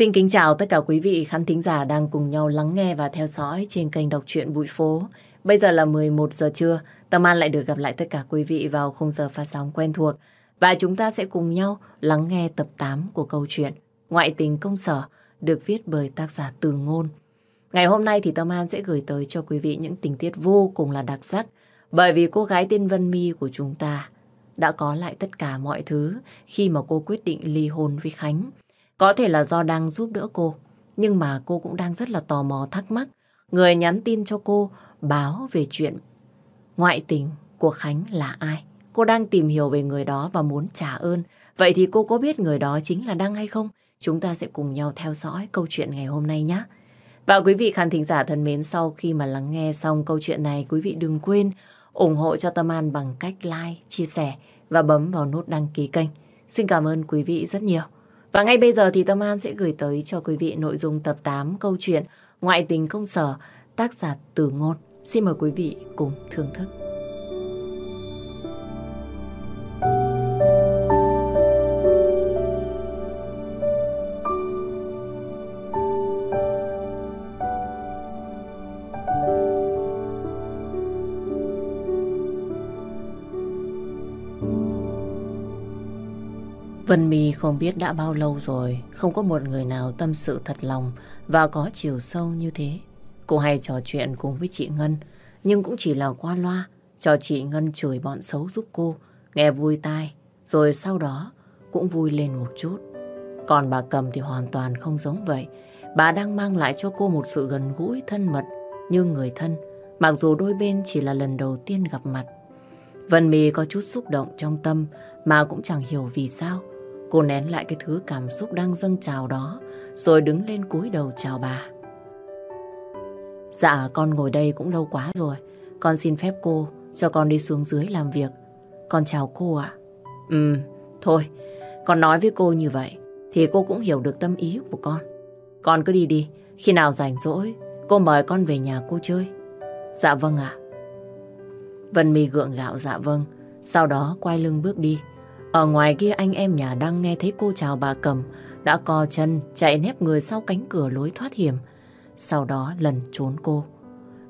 Xin kính chào tất cả quý vị khán thính giả đang cùng nhau lắng nghe và theo dõi trên kênh đọc truyện Bụi Phố. Bây giờ là 11 giờ trưa, Tâm An lại được gặp lại tất cả quý vị vào khung giờ phát sóng quen thuộc. Và chúng ta sẽ cùng nhau lắng nghe tập 8 của câu chuyện Ngoại tình công sở được viết bởi tác giả Từ Ngôn. Ngày hôm nay thì Tâm An sẽ gửi tới cho quý vị những tình tiết vô cùng là đặc sắc bởi vì cô gái tên Vân My của chúng ta đã có lại tất cả mọi thứ khi mà cô quyết định ly hôn với Khánh. Có thể là do đang giúp đỡ cô, nhưng mà cô cũng đang rất là tò mò thắc mắc. Người nhắn tin cho cô báo về chuyện ngoại tình của Khánh là ai. Cô đang tìm hiểu về người đó và muốn trả ơn. Vậy thì cô có biết người đó chính là Đăng hay không? Chúng ta sẽ cùng nhau theo dõi câu chuyện ngày hôm nay nhé. Và quý vị khán thính giả thân mến, sau khi mà lắng nghe xong câu chuyện này, quý vị đừng quên ủng hộ cho Tâm An bằng cách like, chia sẻ và bấm vào nút đăng ký kênh. Xin cảm ơn quý vị rất nhiều. Và ngay bây giờ thì Tâm An sẽ gửi tới cho quý vị nội dung tập 8 câu chuyện Ngoại tình công sở tác giả từ Ngôn. Xin mời quý vị cùng thưởng thức. Vân My không biết đã bao lâu rồi không có một người nào tâm sự thật lòng và có chiều sâu như thế. Cô hay trò chuyện cùng với chị Ngân nhưng cũng chỉ là qua loa cho chị Ngân chửi bọn xấu giúp cô nghe vui tai rồi sau đó cũng vui lên một chút. Còn bà Cầm thì hoàn toàn không giống vậy. Bà đang mang lại cho cô một sự gần gũi thân mật như người thân mặc dù đôi bên chỉ là lần đầu tiên gặp mặt. Vân My có chút xúc động trong tâm mà cũng chẳng hiểu vì sao Cô nén lại cái thứ cảm xúc đang dâng trào đó, rồi đứng lên cúi đầu chào bà. Dạ, con ngồi đây cũng lâu quá rồi. Con xin phép cô cho con đi xuống dưới làm việc. Con chào cô ạ. À. Ừ, thôi, con nói với cô như vậy thì cô cũng hiểu được tâm ý của con. Con cứ đi đi, khi nào rảnh rỗi, cô mời con về nhà cô chơi. Dạ vâng ạ. Vân My gượng gạo dạ vâng, sau đó quay lưng bước đi. Ở ngoài kia anh em nhà đang nghe thấy cô chào bà cầm, đã co chân chạy nép người sau cánh cửa lối thoát hiểm. Sau đó lần trốn cô.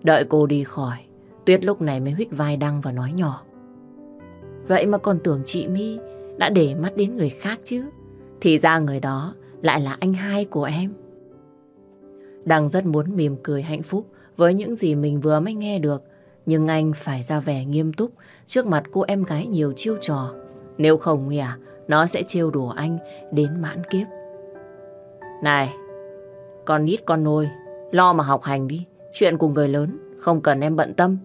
Đợi cô đi khỏi, Tuyết lúc này mới huých vai Đăng và nói nhỏ. Vậy mà còn tưởng chị My đã để mắt đến người khác chứ. Thì ra người đó lại là anh hai của em. Đăng rất muốn mỉm cười hạnh phúc với những gì mình vừa mới nghe được. Nhưng anh phải ra vẻ nghiêm túc trước mặt cô em gái nhiều chiêu trò nếu không Huy nó sẽ trêu đùa anh đến mãn kiếp. Này, con nít con nôi, lo mà học hành đi. Chuyện của người lớn, không cần em bận tâm.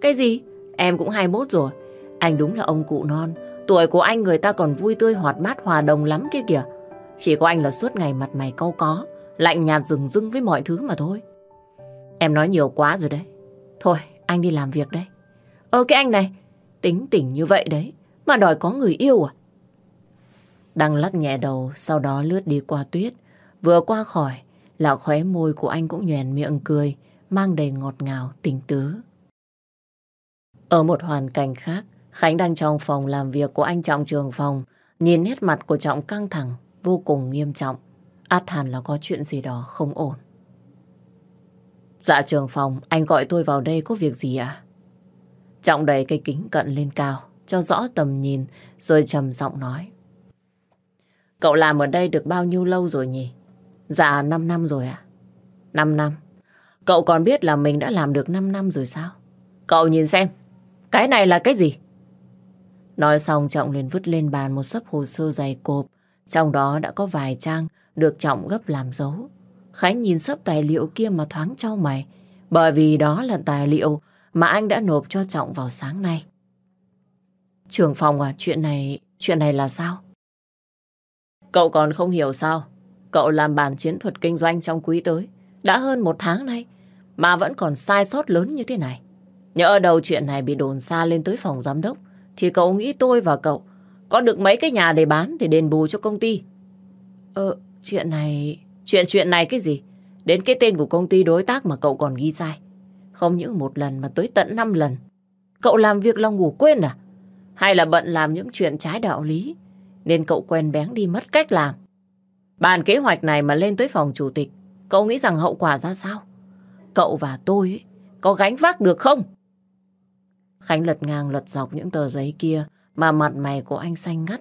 Cái gì? Em cũng 21 rồi. Anh đúng là ông cụ non. Tuổi của anh người ta còn vui tươi hoạt bát hòa đồng lắm kia kìa. Chỉ có anh là suốt ngày mặt mày cau có, lạnh nhạt rừng rưng với mọi thứ mà thôi. Em nói nhiều quá rồi đấy. Thôi, anh đi làm việc đây. Ơ cái anh này, tính tỉnh như vậy đấy mà đòi có người yêu à? Đăng lắc nhẹ đầu, sau đó lướt đi qua tuyết. Vừa qua khỏi, là khóe môi của anh cũng nhoèn miệng cười, mang đầy ngọt ngào, tình tứ. Ở một hoàn cảnh khác, Khánh đang trong phòng làm việc của anh Trọng trường phòng, nhìn nét mặt của Trọng căng thẳng, vô cùng nghiêm trọng. Át hẳn là có chuyện gì đó không ổn. Dạ trường phòng, anh gọi tôi vào đây có việc gì ạ? À? Trọng đẩy cây kính cận lên cao, cho rõ tầm nhìn, rồi trầm giọng nói. Cậu làm ở đây được bao nhiêu lâu rồi nhỉ? Dạ 5 năm rồi ạ. À? 5 năm. Cậu còn biết là mình đã làm được 5 năm rồi sao? Cậu nhìn xem, cái này là cái gì? Nói xong Trọng liền vứt lên bàn một sấp hồ sơ dày cộp, trong đó đã có vài trang được Trọng gấp làm dấu. Khánh nhìn sấp tài liệu kia mà thoáng trao mày, bởi vì đó là tài liệu mà anh đã nộp cho Trọng vào sáng nay. Trưởng phòng à, chuyện này, chuyện này là sao? Cậu còn không hiểu sao? Cậu làm bản chiến thuật kinh doanh trong quý tới, đã hơn một tháng nay, mà vẫn còn sai sót lớn như thế này. nhớ đầu chuyện này bị đồn xa lên tới phòng giám đốc, thì cậu nghĩ tôi và cậu có được mấy cái nhà để bán để đền bù cho công ty. Ờ, chuyện này... Chuyện chuyện này cái gì? Đến cái tên của công ty đối tác mà cậu còn ghi sai. Không những một lần mà tới tận năm lần. Cậu làm việc là ngủ quên à? hay là bận làm những chuyện trái đạo lý, nên cậu quen bén đi mất cách làm. Bàn kế hoạch này mà lên tới phòng chủ tịch, cậu nghĩ rằng hậu quả ra sao? Cậu và tôi ấy, có gánh vác được không? Khánh lật ngang lật dọc những tờ giấy kia mà mặt mày của anh xanh ngắt.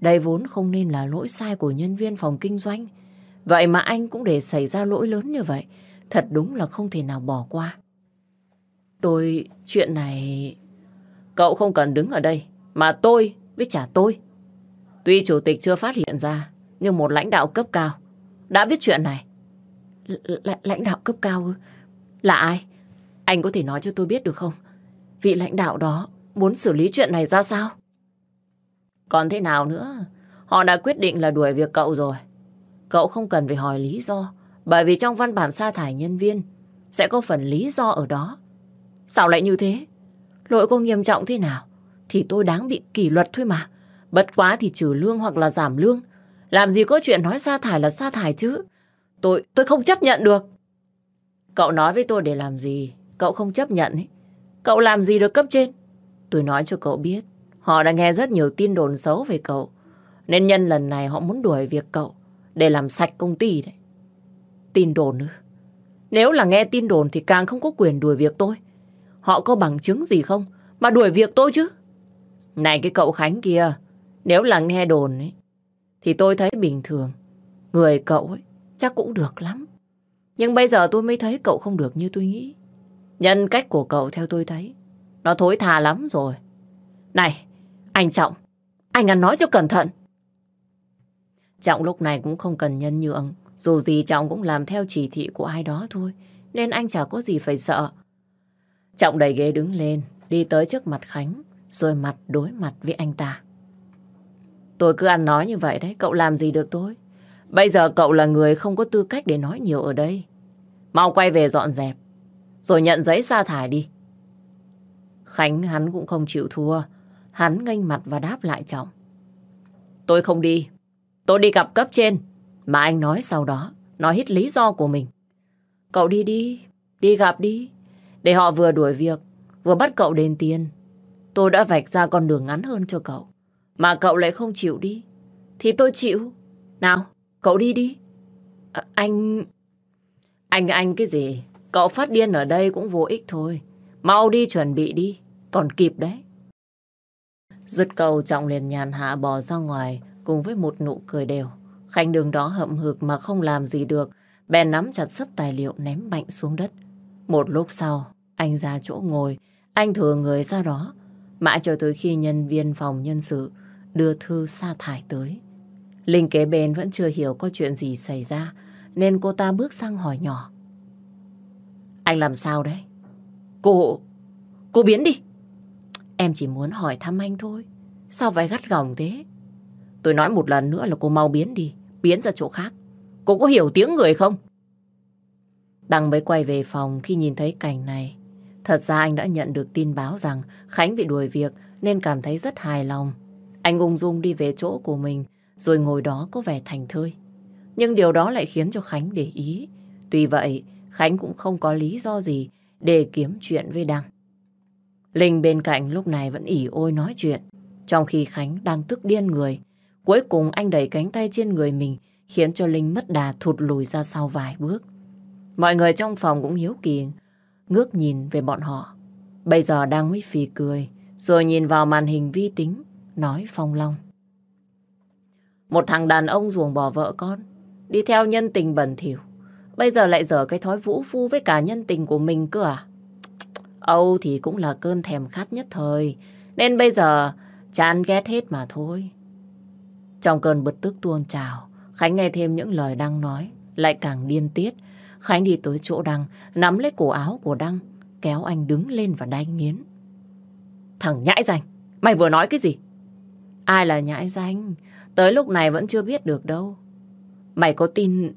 Đây vốn không nên là lỗi sai của nhân viên phòng kinh doanh. Vậy mà anh cũng để xảy ra lỗi lớn như vậy, thật đúng là không thể nào bỏ qua. Tôi, chuyện này... Cậu không cần đứng ở đây, mà tôi với trả tôi. Tuy chủ tịch chưa phát hiện ra, nhưng một lãnh đạo cấp cao đã biết chuyện này. L lãnh đạo cấp cao Là ai? Anh có thể nói cho tôi biết được không? Vị lãnh đạo đó muốn xử lý chuyện này ra sao? Còn thế nào nữa? Họ đã quyết định là đuổi việc cậu rồi. Cậu không cần phải hỏi lý do, bởi vì trong văn bản sa thải nhân viên sẽ có phần lý do ở đó. Sao lại như thế? Lỗi cô nghiêm trọng thế nào Thì tôi đáng bị kỷ luật thôi mà Bất quá thì trừ lương hoặc là giảm lương Làm gì có chuyện nói sa thải là sa thải chứ Tôi tôi không chấp nhận được Cậu nói với tôi để làm gì Cậu không chấp nhận ấy Cậu làm gì được cấp trên Tôi nói cho cậu biết Họ đã nghe rất nhiều tin đồn xấu về cậu Nên nhân lần này họ muốn đuổi việc cậu Để làm sạch công ty đấy Tin đồn nữa Nếu là nghe tin đồn thì càng không có quyền đuổi việc tôi Họ có bằng chứng gì không mà đuổi việc tôi chứ? Này cái cậu Khánh kia, nếu là nghe đồn ấy, thì tôi thấy bình thường. Người cậu ấy chắc cũng được lắm. Nhưng bây giờ tôi mới thấy cậu không được như tôi nghĩ. Nhân cách của cậu theo tôi thấy, nó thối thà lắm rồi. Này, anh Trọng, anh ăn nói cho cẩn thận. Trọng lúc này cũng không cần nhân nhượng. Dù gì Trọng cũng làm theo chỉ thị của ai đó thôi. Nên anh chả có gì phải sợ. Trọng đẩy ghế đứng lên, đi tới trước mặt Khánh, rồi mặt đối mặt với anh ta. Tôi cứ ăn nói như vậy đấy, cậu làm gì được tôi? Bây giờ cậu là người không có tư cách để nói nhiều ở đây. Mau quay về dọn dẹp, rồi nhận giấy sa thải đi. Khánh hắn cũng không chịu thua, hắn nghênh mặt và đáp lại Trọng. Tôi không đi, tôi đi gặp cấp trên, mà anh nói sau đó, nói hết lý do của mình. Cậu đi đi, đi gặp đi, để họ vừa đuổi việc, vừa bắt cậu đền tiền. Tôi đã vạch ra con đường ngắn hơn cho cậu. Mà cậu lại không chịu đi. Thì tôi chịu. Nào, cậu đi đi. À, anh... Anh anh cái gì? Cậu phát điên ở đây cũng vô ích thôi. Mau đi chuẩn bị đi. Còn kịp đấy. Dứt cầu trọng liền nhàn hạ bò ra ngoài cùng với một nụ cười đều. Khanh đường đó hậm hực mà không làm gì được. Bèn nắm chặt sấp tài liệu ném mạnh xuống đất. Một lúc sau, anh ra chỗ ngồi, anh thừa người ra đó. Mãi cho tới khi nhân viên phòng nhân sự đưa thư sa thải tới. Linh kế bên vẫn chưa hiểu có chuyện gì xảy ra, nên cô ta bước sang hỏi nhỏ. Anh làm sao đấy? Cô... cô biến đi. Em chỉ muốn hỏi thăm anh thôi. Sao phải gắt gỏng thế? Tôi nói một lần nữa là cô mau biến đi, biến ra chỗ khác. Cô có hiểu tiếng người không? Đăng mới quay về phòng khi nhìn thấy cảnh này. Thật ra anh đã nhận được tin báo rằng Khánh bị đuổi việc nên cảm thấy rất hài lòng. Anh ung dung đi về chỗ của mình rồi ngồi đó có vẻ thành thơi. Nhưng điều đó lại khiến cho Khánh để ý. Tuy vậy, Khánh cũng không có lý do gì để kiếm chuyện với Đăng. Linh bên cạnh lúc này vẫn ỉ ôi nói chuyện, trong khi Khánh đang tức điên người. Cuối cùng anh đẩy cánh tay trên người mình, khiến cho Linh mất đà thụt lùi ra sau vài bước. Mọi người trong phòng cũng hiếu kỳ, ngước nhìn về bọn họ. Bây giờ đang mới phì cười, rồi nhìn vào màn hình vi tính, nói Phong Long. Một thằng đàn ông ruồng bỏ vợ con, đi theo nhân tình bẩn thỉu. Bây giờ lại dở cái thói vũ phu với cả nhân tình của mình cơ à? Âu thì cũng là cơn thèm khát nhất thời, nên bây giờ chán ghét hết mà thôi. Trong cơn bực tức tuôn trào, Khánh nghe thêm những lời đang nói, lại càng điên tiết, Khánh đi tới chỗ Đăng, nắm lấy cổ áo của Đăng, kéo anh đứng lên và đánh nghiến. Thằng nhãi danh, mày vừa nói cái gì? Ai là nhãi danh? Tới lúc này vẫn chưa biết được đâu. Mày có tin...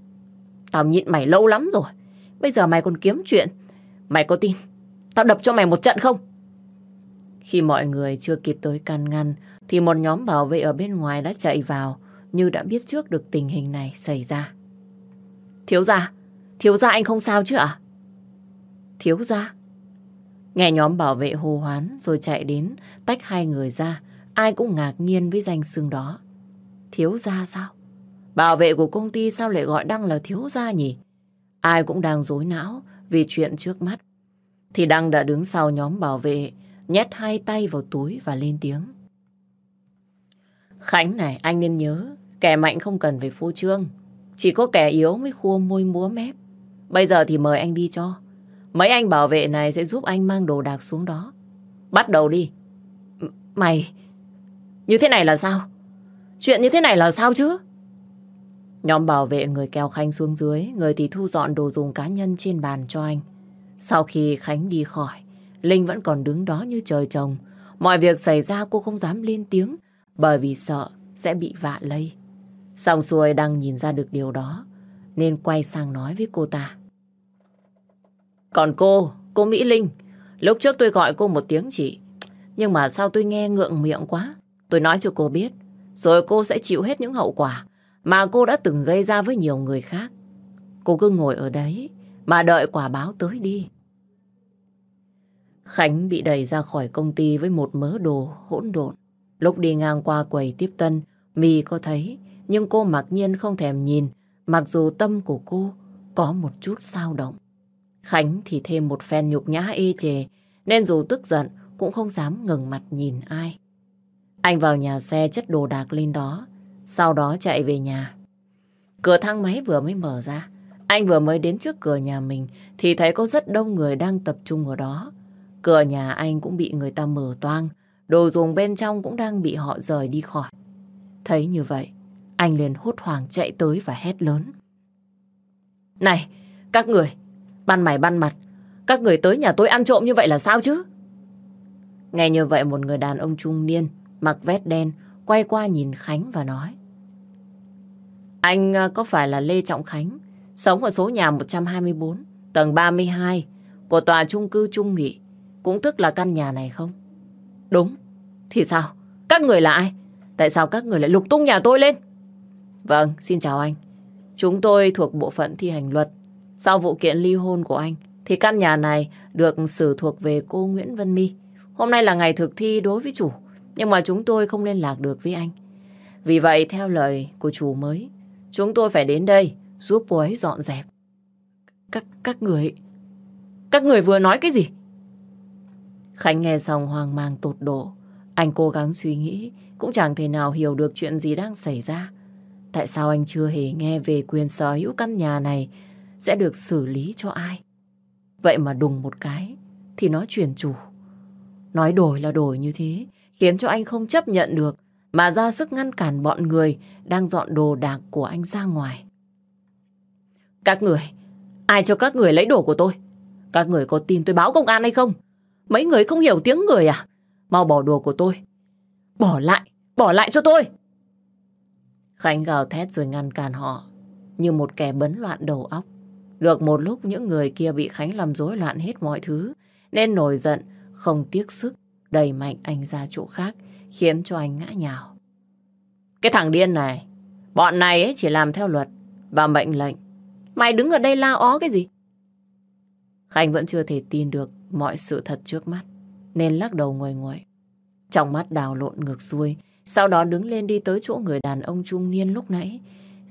Tao nhịn mày lâu lắm rồi. Bây giờ mày còn kiếm chuyện. Mày có tin Tao đập cho mày một trận không? Khi mọi người chưa kịp tới can ngăn thì một nhóm bảo vệ ở bên ngoài đã chạy vào như đã biết trước được tình hình này xảy ra. Thiếu gia, Thiếu gia anh không sao chứ ạ? Thiếu gia? Nghe nhóm bảo vệ hô hoán rồi chạy đến tách hai người ra. Ai cũng ngạc nhiên với danh xưng đó. Thiếu gia sao? Bảo vệ của công ty sao lại gọi Đăng là thiếu gia nhỉ? Ai cũng đang rối não vì chuyện trước mắt. Thì Đăng đã đứng sau nhóm bảo vệ, nhét hai tay vào túi và lên tiếng. Khánh này, anh nên nhớ, kẻ mạnh không cần phải phô trương. Chỉ có kẻ yếu mới khua môi múa mép. Bây giờ thì mời anh đi cho. Mấy anh bảo vệ này sẽ giúp anh mang đồ đạc xuống đó. Bắt đầu đi. M mày, như thế này là sao? Chuyện như thế này là sao chứ? Nhóm bảo vệ người kéo Khánh xuống dưới, người thì thu dọn đồ dùng cá nhân trên bàn cho anh. Sau khi Khánh đi khỏi, Linh vẫn còn đứng đó như trời trồng. Mọi việc xảy ra cô không dám lên tiếng bởi vì sợ sẽ bị vạ lây. Xong xuôi đang nhìn ra được điều đó nên quay sang nói với cô ta. Còn cô, cô Mỹ Linh, lúc trước tôi gọi cô một tiếng chị. Nhưng mà sao tôi nghe ngượng miệng quá. Tôi nói cho cô biết, rồi cô sẽ chịu hết những hậu quả mà cô đã từng gây ra với nhiều người khác. Cô cứ ngồi ở đấy mà đợi quả báo tới đi. Khánh bị đẩy ra khỏi công ty với một mớ đồ hỗn độn. Lúc đi ngang qua quầy tiếp tân, My có thấy, nhưng cô mặc nhiên không thèm nhìn, mặc dù tâm của cô có một chút sao động. Khánh thì thêm một phen nhục nhã ê chề, nên dù tức giận cũng không dám ngừng mặt nhìn ai. Anh vào nhà xe chất đồ đạc lên đó, sau đó chạy về nhà. Cửa thang máy vừa mới mở ra, anh vừa mới đến trước cửa nhà mình thì thấy có rất đông người đang tập trung ở đó. Cửa nhà anh cũng bị người ta mở toang, đồ dùng bên trong cũng đang bị họ rời đi khỏi. Thấy như vậy, anh liền hốt hoảng chạy tới và hét lớn. Này, các người, Ban mày ban mặt, các người tới nhà tôi ăn trộm như vậy là sao chứ? Nghe như vậy một người đàn ông trung niên, mặc vest đen, quay qua nhìn Khánh và nói. Anh à, có phải là Lê Trọng Khánh, sống ở số nhà 124, tầng 32 của tòa trung cư Trung Nghị, cũng tức là căn nhà này không? Đúng, thì sao? Các người là ai? Tại sao các người lại lục tung nhà tôi lên? Vâng, xin chào anh. Chúng tôi thuộc bộ phận thi hành luật sau vụ kiện ly hôn của anh, thì căn nhà này được xử thuộc về cô Nguyễn Vân My. Hôm nay là ngày thực thi đối với chủ, nhưng mà chúng tôi không liên lạc được với anh. Vì vậy, theo lời của chủ mới, chúng tôi phải đến đây giúp cô ấy dọn dẹp. Các các người... Các người vừa nói cái gì? Khánh nghe xong hoang mang tột độ. Anh cố gắng suy nghĩ, cũng chẳng thể nào hiểu được chuyện gì đang xảy ra. Tại sao anh chưa hề nghe về quyền sở hữu căn nhà này sẽ được xử lý cho ai. Vậy mà đùng một cái thì nó chuyển chủ. Nói đổi là đổi như thế, khiến cho anh không chấp nhận được mà ra sức ngăn cản bọn người đang dọn đồ đạc của anh ra ngoài. Các người, ai cho các người lấy đồ của tôi? Các người có tin tôi báo công an hay không? Mấy người không hiểu tiếng người à? Mau bỏ đồ của tôi. Bỏ lại, bỏ lại cho tôi. Khánh gào thét rồi ngăn cản họ, như một kẻ bấn loạn đầu óc. Được một lúc những người kia bị Khánh làm rối loạn hết mọi thứ, nên nổi giận, không tiếc sức, đẩy mạnh anh ra chỗ khác, khiến cho anh ngã nhào. Cái thằng điên này, bọn này chỉ làm theo luật và mệnh lệnh. Mày đứng ở đây la ó cái gì? Khánh vẫn chưa thể tin được mọi sự thật trước mắt, nên lắc đầu ngoài ngoài. Trong mắt đào lộn ngược xuôi, sau đó đứng lên đi tới chỗ người đàn ông trung niên lúc nãy,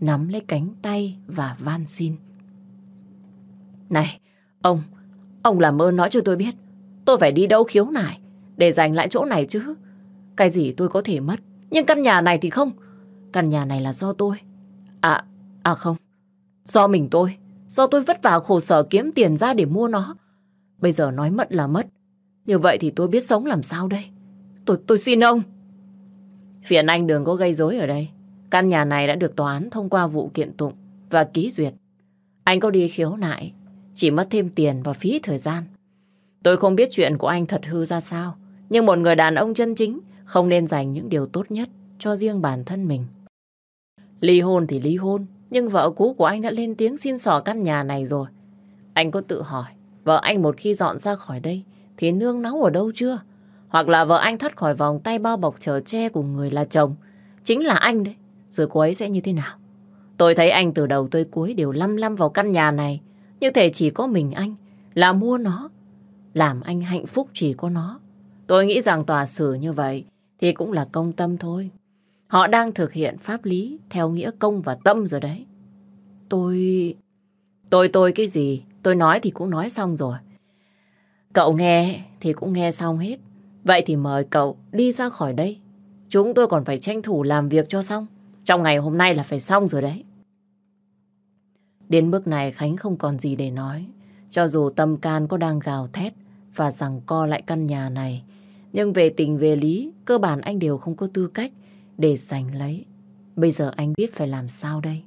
nắm lấy cánh tay và van xin. Này, ông, ông làm ơn nói cho tôi biết. Tôi phải đi đâu khiếu nại để giành lại chỗ này chứ. Cái gì tôi có thể mất, nhưng căn nhà này thì không. Căn nhà này là do tôi. À, à không. Do mình tôi. Do tôi vất vả khổ sở kiếm tiền ra để mua nó. Bây giờ nói mất là mất. Như vậy thì tôi biết sống làm sao đây. Tôi, tôi xin ông. Phiền anh đừng có gây rối ở đây. Căn nhà này đã được tòa án thông qua vụ kiện tụng và ký duyệt. Anh có đi khiếu nại chỉ mất thêm tiền và phí thời gian. Tôi không biết chuyện của anh thật hư ra sao, nhưng một người đàn ông chân chính không nên dành những điều tốt nhất cho riêng bản thân mình. Ly hôn thì ly hôn, nhưng vợ cũ của anh đã lên tiếng xin xỏ căn nhà này rồi. Anh có tự hỏi, vợ anh một khi dọn ra khỏi đây thì nương náu ở đâu chưa? Hoặc là vợ anh thoát khỏi vòng tay bao bọc chở che của người là chồng, chính là anh đấy, rồi cô ấy sẽ như thế nào? Tôi thấy anh từ đầu tới cuối đều lăm lăm vào căn nhà này, như thể chỉ có mình anh là mua nó, làm anh hạnh phúc chỉ có nó. Tôi nghĩ rằng tòa xử như vậy thì cũng là công tâm thôi. Họ đang thực hiện pháp lý theo nghĩa công và tâm rồi đấy. Tôi... Tôi tôi cái gì? Tôi nói thì cũng nói xong rồi. Cậu nghe thì cũng nghe xong hết. Vậy thì mời cậu đi ra khỏi đây. Chúng tôi còn phải tranh thủ làm việc cho xong. Trong ngày hôm nay là phải xong rồi đấy. Đến bước này Khánh không còn gì để nói. Cho dù tâm can có đang gào thét và rằng co lại căn nhà này, nhưng về tình về lý, cơ bản anh đều không có tư cách để giành lấy. Bây giờ anh biết phải làm sao đây?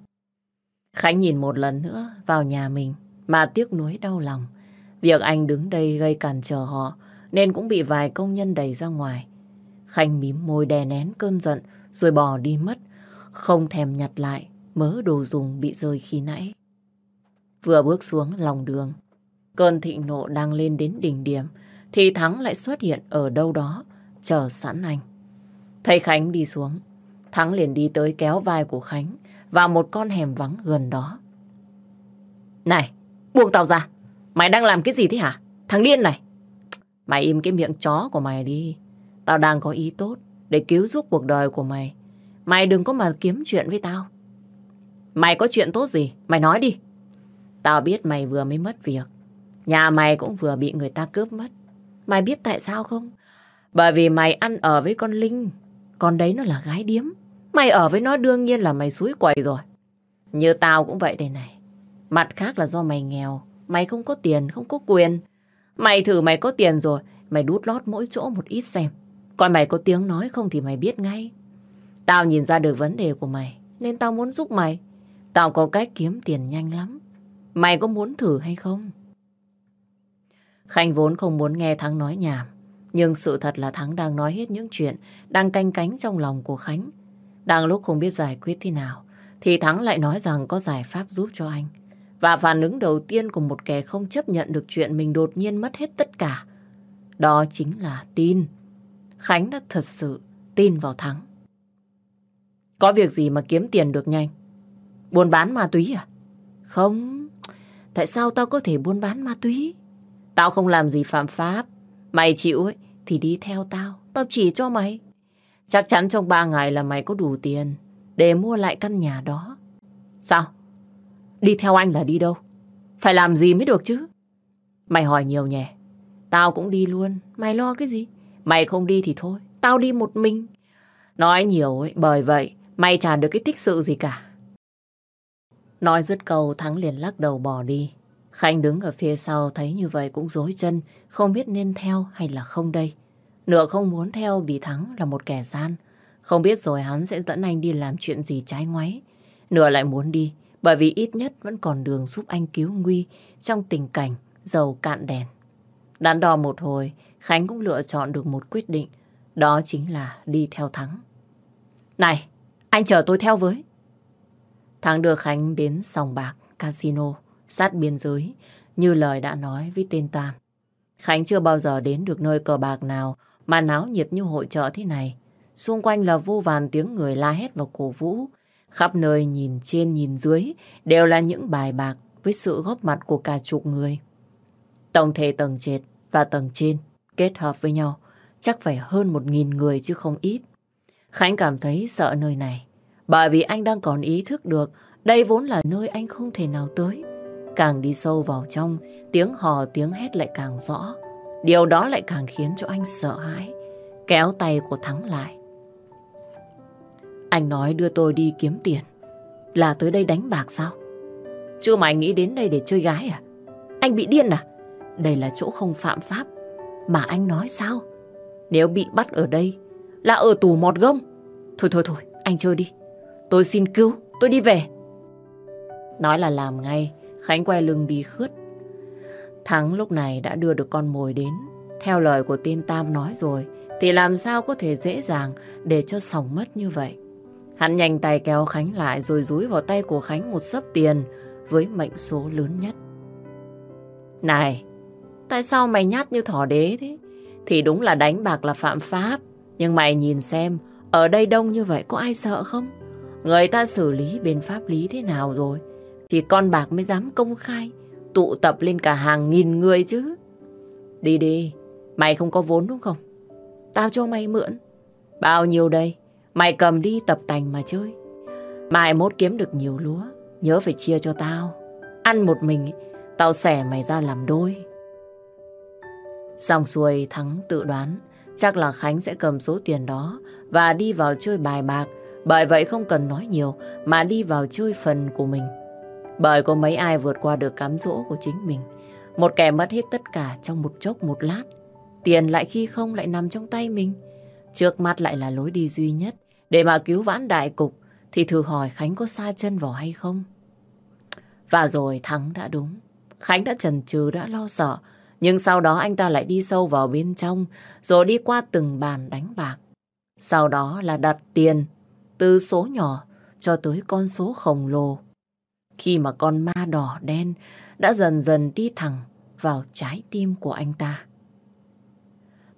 Khánh nhìn một lần nữa vào nhà mình mà tiếc nuối đau lòng. Việc anh đứng đây gây cản trở họ nên cũng bị vài công nhân đẩy ra ngoài. Khánh mím môi đè nén cơn giận rồi bỏ đi mất, không thèm nhặt lại mớ đồ dùng bị rơi khi nãy. Vừa bước xuống lòng đường, cơn thịnh nộ đang lên đến đỉnh điểm, thì Thắng lại xuất hiện ở đâu đó, chờ sẵn anh. Thấy Khánh đi xuống, Thắng liền đi tới kéo vai của Khánh vào một con hẻm vắng gần đó. Này, buông tao ra, mày đang làm cái gì thế hả? Thằng điên này! Mày im cái miệng chó của mày đi. Tao đang có ý tốt để cứu giúp cuộc đời của mày. Mày đừng có mà kiếm chuyện với tao. Mày có chuyện tốt gì? Mày nói đi. Tao biết mày vừa mới mất việc. Nhà mày cũng vừa bị người ta cướp mất. Mày biết tại sao không? Bởi vì mày ăn ở với con Linh. Con đấy nó là gái điếm. Mày ở với nó đương nhiên là mày suối quậy rồi. Như tao cũng vậy đây này. Mặt khác là do mày nghèo. Mày không có tiền, không có quyền. Mày thử mày có tiền rồi. Mày đút lót mỗi chỗ một ít xem. Coi mày có tiếng nói không thì mày biết ngay. Tao nhìn ra được vấn đề của mày. Nên tao muốn giúp mày. Tao có cách kiếm tiền nhanh lắm. Mày có muốn thử hay không? Khanh vốn không muốn nghe Thắng nói nhảm. Nhưng sự thật là Thắng đang nói hết những chuyện đang canh cánh trong lòng của Khánh. Đang lúc không biết giải quyết thế nào, thì Thắng lại nói rằng có giải pháp giúp cho anh. Và phản ứng đầu tiên của một kẻ không chấp nhận được chuyện mình đột nhiên mất hết tất cả. Đó chính là tin. Khánh đã thật sự tin vào Thắng. Có việc gì mà kiếm tiền được nhanh? Buôn bán ma túy à? Không, Tại sao tao có thể buôn bán ma túy? Tao không làm gì phạm pháp. Mày chịu ấy, thì đi theo tao. Tao chỉ cho mày. Chắc chắn trong 3 ngày là mày có đủ tiền để mua lại căn nhà đó. Sao? Đi theo anh là đi đâu? Phải làm gì mới được chứ? Mày hỏi nhiều nhỉ? Tao cũng đi luôn. Mày lo cái gì? Mày không đi thì thôi. Tao đi một mình. Nói nhiều ấy, bởi vậy mày chả được cái tích sự gì cả. Nói dứt câu Thắng liền lắc đầu bỏ đi. Khánh đứng ở phía sau thấy như vậy cũng rối chân, không biết nên theo hay là không đây. Nửa không muốn theo vì Thắng là một kẻ gian. Không biết rồi hắn sẽ dẫn anh đi làm chuyện gì trái ngoáy. Nửa lại muốn đi, bởi vì ít nhất vẫn còn đường giúp anh cứu Nguy trong tình cảnh dầu cạn đèn. Đắn đo một hồi, Khánh cũng lựa chọn được một quyết định. Đó chính là đi theo Thắng. Này, anh chờ tôi theo với. Thắng đưa Khánh đến sòng bạc, casino, sát biên giới, như lời đã nói với tên Tam. Khánh chưa bao giờ đến được nơi cờ bạc nào mà náo nhiệt như hội chợ thế này. Xung quanh là vô vàn tiếng người la hét và cổ vũ. Khắp nơi nhìn trên nhìn dưới đều là những bài bạc với sự góp mặt của cả chục người. Tổng thể tầng trệt và tầng trên kết hợp với nhau chắc phải hơn một nghìn người chứ không ít. Khánh cảm thấy sợ nơi này. Bởi vì anh đang còn ý thức được đây vốn là nơi anh không thể nào tới. Càng đi sâu vào trong, tiếng hò tiếng hét lại càng rõ. Điều đó lại càng khiến cho anh sợ hãi. Kéo tay của Thắng lại. Anh nói đưa tôi đi kiếm tiền. Là tới đây đánh bạc sao? Chưa mà anh nghĩ đến đây để chơi gái à? Anh bị điên à? Đây là chỗ không phạm pháp. Mà anh nói sao? Nếu bị bắt ở đây là ở tù mọt gông. Thôi thôi thôi, anh chơi đi. Tôi xin cứu, tôi đi về. Nói là làm ngay, Khánh quay lưng đi khướt. Thắng lúc này đã đưa được con mồi đến. Theo lời của tiên Tam nói rồi, thì làm sao có thể dễ dàng để cho sòng mất như vậy. Hắn nhanh tay kéo Khánh lại rồi rúi vào tay của Khánh một sấp tiền với mệnh số lớn nhất. Này, tại sao mày nhát như thỏ đế thế? Thì đúng là đánh bạc là phạm pháp, nhưng mày nhìn xem, ở đây đông như vậy có ai sợ không? Người ta xử lý bên pháp lý thế nào rồi Thì con bạc mới dám công khai Tụ tập lên cả hàng nghìn người chứ Đi đi Mày không có vốn đúng không Tao cho mày mượn Bao nhiêu đây Mày cầm đi tập tành mà chơi Mai mốt kiếm được nhiều lúa Nhớ phải chia cho tao Ăn một mình Tao xẻ mày ra làm đôi Xong xuôi Thắng tự đoán Chắc là Khánh sẽ cầm số tiền đó Và đi vào chơi bài bạc bởi vậy không cần nói nhiều mà đi vào chơi phần của mình. Bởi có mấy ai vượt qua được cám dỗ của chính mình. Một kẻ mất hết tất cả trong một chốc một lát. Tiền lại khi không lại nằm trong tay mình. Trước mắt lại là lối đi duy nhất để mà cứu vãn đại cục thì thử hỏi Khánh có xa chân vào hay không. Và rồi Thắng đã đúng. Khánh đã chần chừ đã lo sợ. Nhưng sau đó anh ta lại đi sâu vào bên trong rồi đi qua từng bàn đánh bạc. Sau đó là đặt tiền từ số nhỏ cho tới con số khổng lồ. Khi mà con ma đỏ đen đã dần dần đi thẳng vào trái tim của anh ta.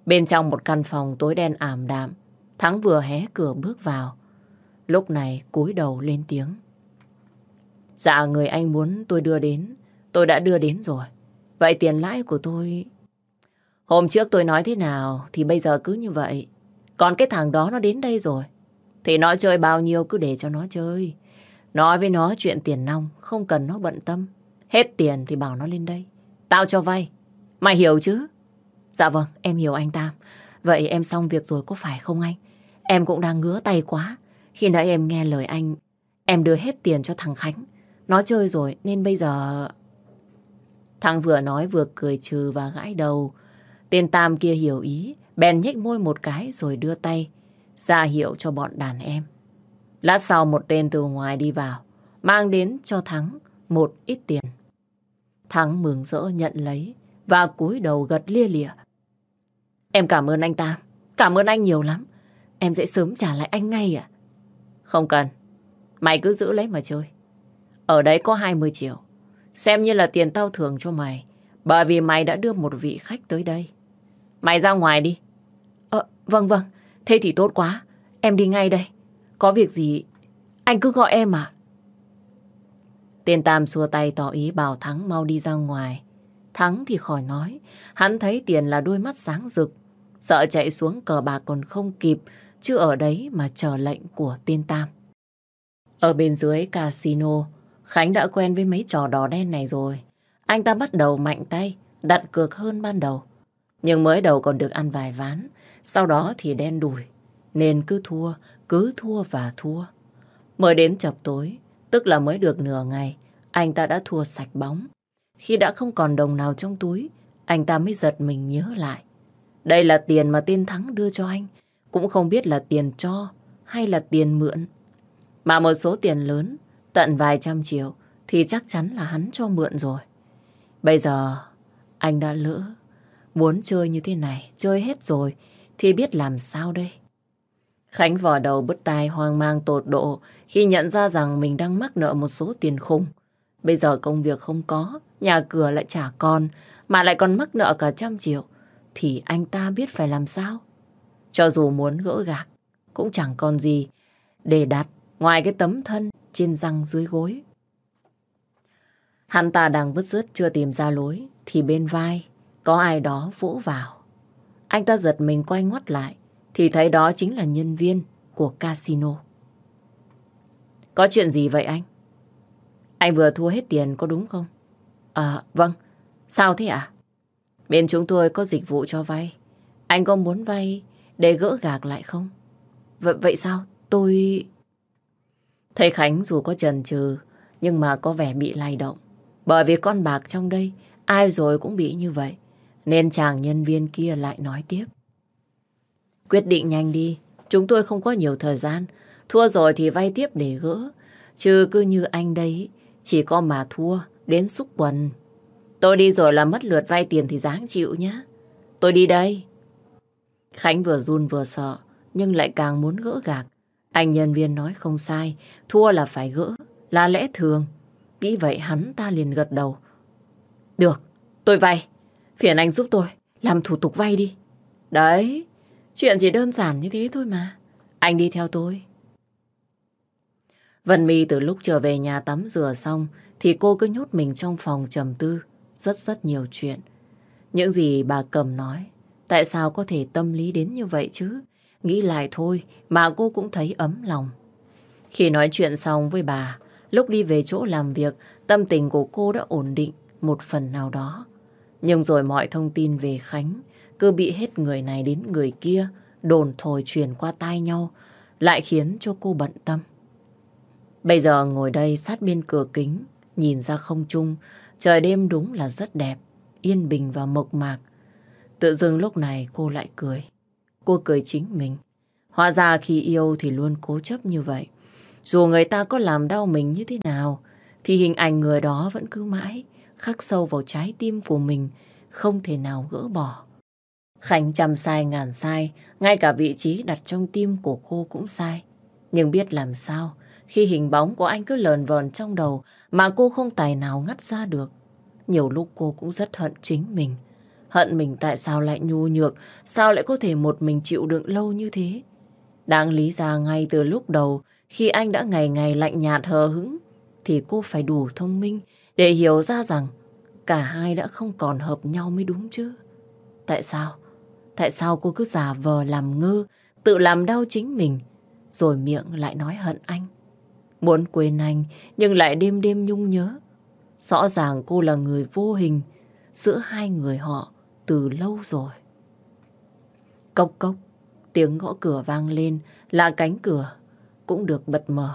Bên trong một căn phòng tối đen ảm đạm, Thắng vừa hé cửa bước vào. Lúc này cúi đầu lên tiếng. Dạ người anh muốn tôi đưa đến, tôi đã đưa đến rồi. Vậy tiền lãi của tôi... Hôm trước tôi nói thế nào thì bây giờ cứ như vậy. Còn cái thằng đó nó đến đây rồi. Thì nó chơi bao nhiêu cứ để cho nó chơi. Nói với nó chuyện tiền nong, không cần nó bận tâm. Hết tiền thì bảo nó lên đây. Tao cho vay. Mày hiểu chứ? Dạ vâng, em hiểu anh Tam. Vậy em xong việc rồi có phải không anh? Em cũng đang ngứa tay quá. Khi nãy em nghe lời anh, em đưa hết tiền cho thằng Khánh. Nó chơi rồi nên bây giờ... Thằng vừa nói vừa cười trừ và gãi đầu. Tên Tam kia hiểu ý, bèn nhếch môi một cái rồi đưa tay ra hiệu cho bọn đàn em. Lát sau một tên từ ngoài đi vào, mang đến cho Thắng một ít tiền. Thắng mừng rỡ nhận lấy và cúi đầu gật lia lịa. Em cảm ơn anh Tam, cảm ơn anh nhiều lắm. Em sẽ sớm trả lại anh ngay ạ. À? Không cần, mày cứ giữ lấy mà chơi. Ở đấy có 20 triệu, xem như là tiền tao thưởng cho mày, bởi vì mày đã đưa một vị khách tới đây. Mày ra ngoài đi. Ờ, vâng vâng, Thế thì tốt quá, em đi ngay đây. Có việc gì, anh cứ gọi em à. tiên Tam xua tay tỏ ý bảo Thắng mau đi ra ngoài. Thắng thì khỏi nói, hắn thấy tiền là đôi mắt sáng rực. Sợ chạy xuống cờ bạc còn không kịp, chứ ở đấy mà chờ lệnh của tiên Tam. Ở bên dưới casino, Khánh đã quen với mấy trò đỏ đen này rồi. Anh ta bắt đầu mạnh tay, đặt cược hơn ban đầu. Nhưng mới đầu còn được ăn vài ván, sau đó thì đen đùi, nên cứ thua, cứ thua và thua. Mới đến chập tối, tức là mới được nửa ngày, anh ta đã thua sạch bóng. Khi đã không còn đồng nào trong túi, anh ta mới giật mình nhớ lại. Đây là tiền mà tên Thắng đưa cho anh, cũng không biết là tiền cho hay là tiền mượn. Mà một số tiền lớn, tận vài trăm triệu, thì chắc chắn là hắn cho mượn rồi. Bây giờ, anh đã lỡ, muốn chơi như thế này, chơi hết rồi, thì biết làm sao đây? Khánh vò đầu bứt tai hoang mang tột độ khi nhận ra rằng mình đang mắc nợ một số tiền khủng. Bây giờ công việc không có, nhà cửa lại trả con, mà lại còn mắc nợ cả trăm triệu, thì anh ta biết phải làm sao? Cho dù muốn gỡ gạc, cũng chẳng còn gì để đặt ngoài cái tấm thân trên răng dưới gối. Hắn ta đang vứt rứt chưa tìm ra lối, thì bên vai có ai đó vỗ vào. Anh ta giật mình quay ngoắt lại, thì thấy đó chính là nhân viên của casino. Có chuyện gì vậy anh? Anh vừa thua hết tiền có đúng không? À, vâng. Sao thế ạ? À? Bên chúng tôi có dịch vụ cho vay. Anh có muốn vay để gỡ gạc lại không? Vậy, vậy sao? Tôi... Thầy Khánh dù có trần trừ, nhưng mà có vẻ bị lay động. Bởi vì con bạc trong đây, ai rồi cũng bị như vậy. Nên chàng nhân viên kia lại nói tiếp. Quyết định nhanh đi, chúng tôi không có nhiều thời gian. Thua rồi thì vay tiếp để gỡ. Chứ cứ như anh đấy, chỉ có mà thua, đến xúc quần. Tôi đi rồi là mất lượt vay tiền thì dáng chịu nhá. Tôi đi đây. Khánh vừa run vừa sợ, nhưng lại càng muốn gỡ gạc. Anh nhân viên nói không sai, thua là phải gỡ, là lẽ thường. Nghĩ vậy hắn ta liền gật đầu. Được, tôi vay. Thiện Anh giúp tôi làm thủ tục vay đi. Đấy, chuyện chỉ đơn giản như thế thôi mà. Anh đi theo tôi. Vân My từ lúc trở về nhà tắm rửa xong thì cô cứ nhốt mình trong phòng trầm tư rất rất nhiều chuyện. Những gì bà Cầm nói, tại sao có thể tâm lý đến như vậy chứ? Nghĩ lại thôi mà cô cũng thấy ấm lòng. Khi nói chuyện xong với bà, lúc đi về chỗ làm việc, tâm tình của cô đã ổn định một phần nào đó. Nhưng rồi mọi thông tin về Khánh cứ bị hết người này đến người kia đồn thổi truyền qua tai nhau lại khiến cho cô bận tâm. Bây giờ ngồi đây sát bên cửa kính nhìn ra không trung trời đêm đúng là rất đẹp yên bình và mộc mạc. Tự dưng lúc này cô lại cười. Cô cười chính mình. Hóa ra khi yêu thì luôn cố chấp như vậy. Dù người ta có làm đau mình như thế nào, thì hình ảnh người đó vẫn cứ mãi khắc sâu vào trái tim của mình, không thể nào gỡ bỏ. Khánh chăm sai ngàn sai, ngay cả vị trí đặt trong tim của cô cũng sai. Nhưng biết làm sao, khi hình bóng của anh cứ lờn vờn trong đầu mà cô không tài nào ngắt ra được. Nhiều lúc cô cũng rất hận chính mình. Hận mình tại sao lại nhu nhược, sao lại có thể một mình chịu đựng lâu như thế. Đáng lý ra ngay từ lúc đầu, khi anh đã ngày ngày lạnh nhạt hờ hững, thì cô phải đủ thông minh để hiểu ra rằng cả hai đã không còn hợp nhau mới đúng chứ. Tại sao? Tại sao cô cứ giả vờ làm ngơ, tự làm đau chính mình, rồi miệng lại nói hận anh? Muốn quên anh, nhưng lại đêm đêm nhung nhớ. Rõ ràng cô là người vô hình giữa hai người họ từ lâu rồi. Cốc cốc, tiếng gõ cửa vang lên là cánh cửa cũng được bật mở.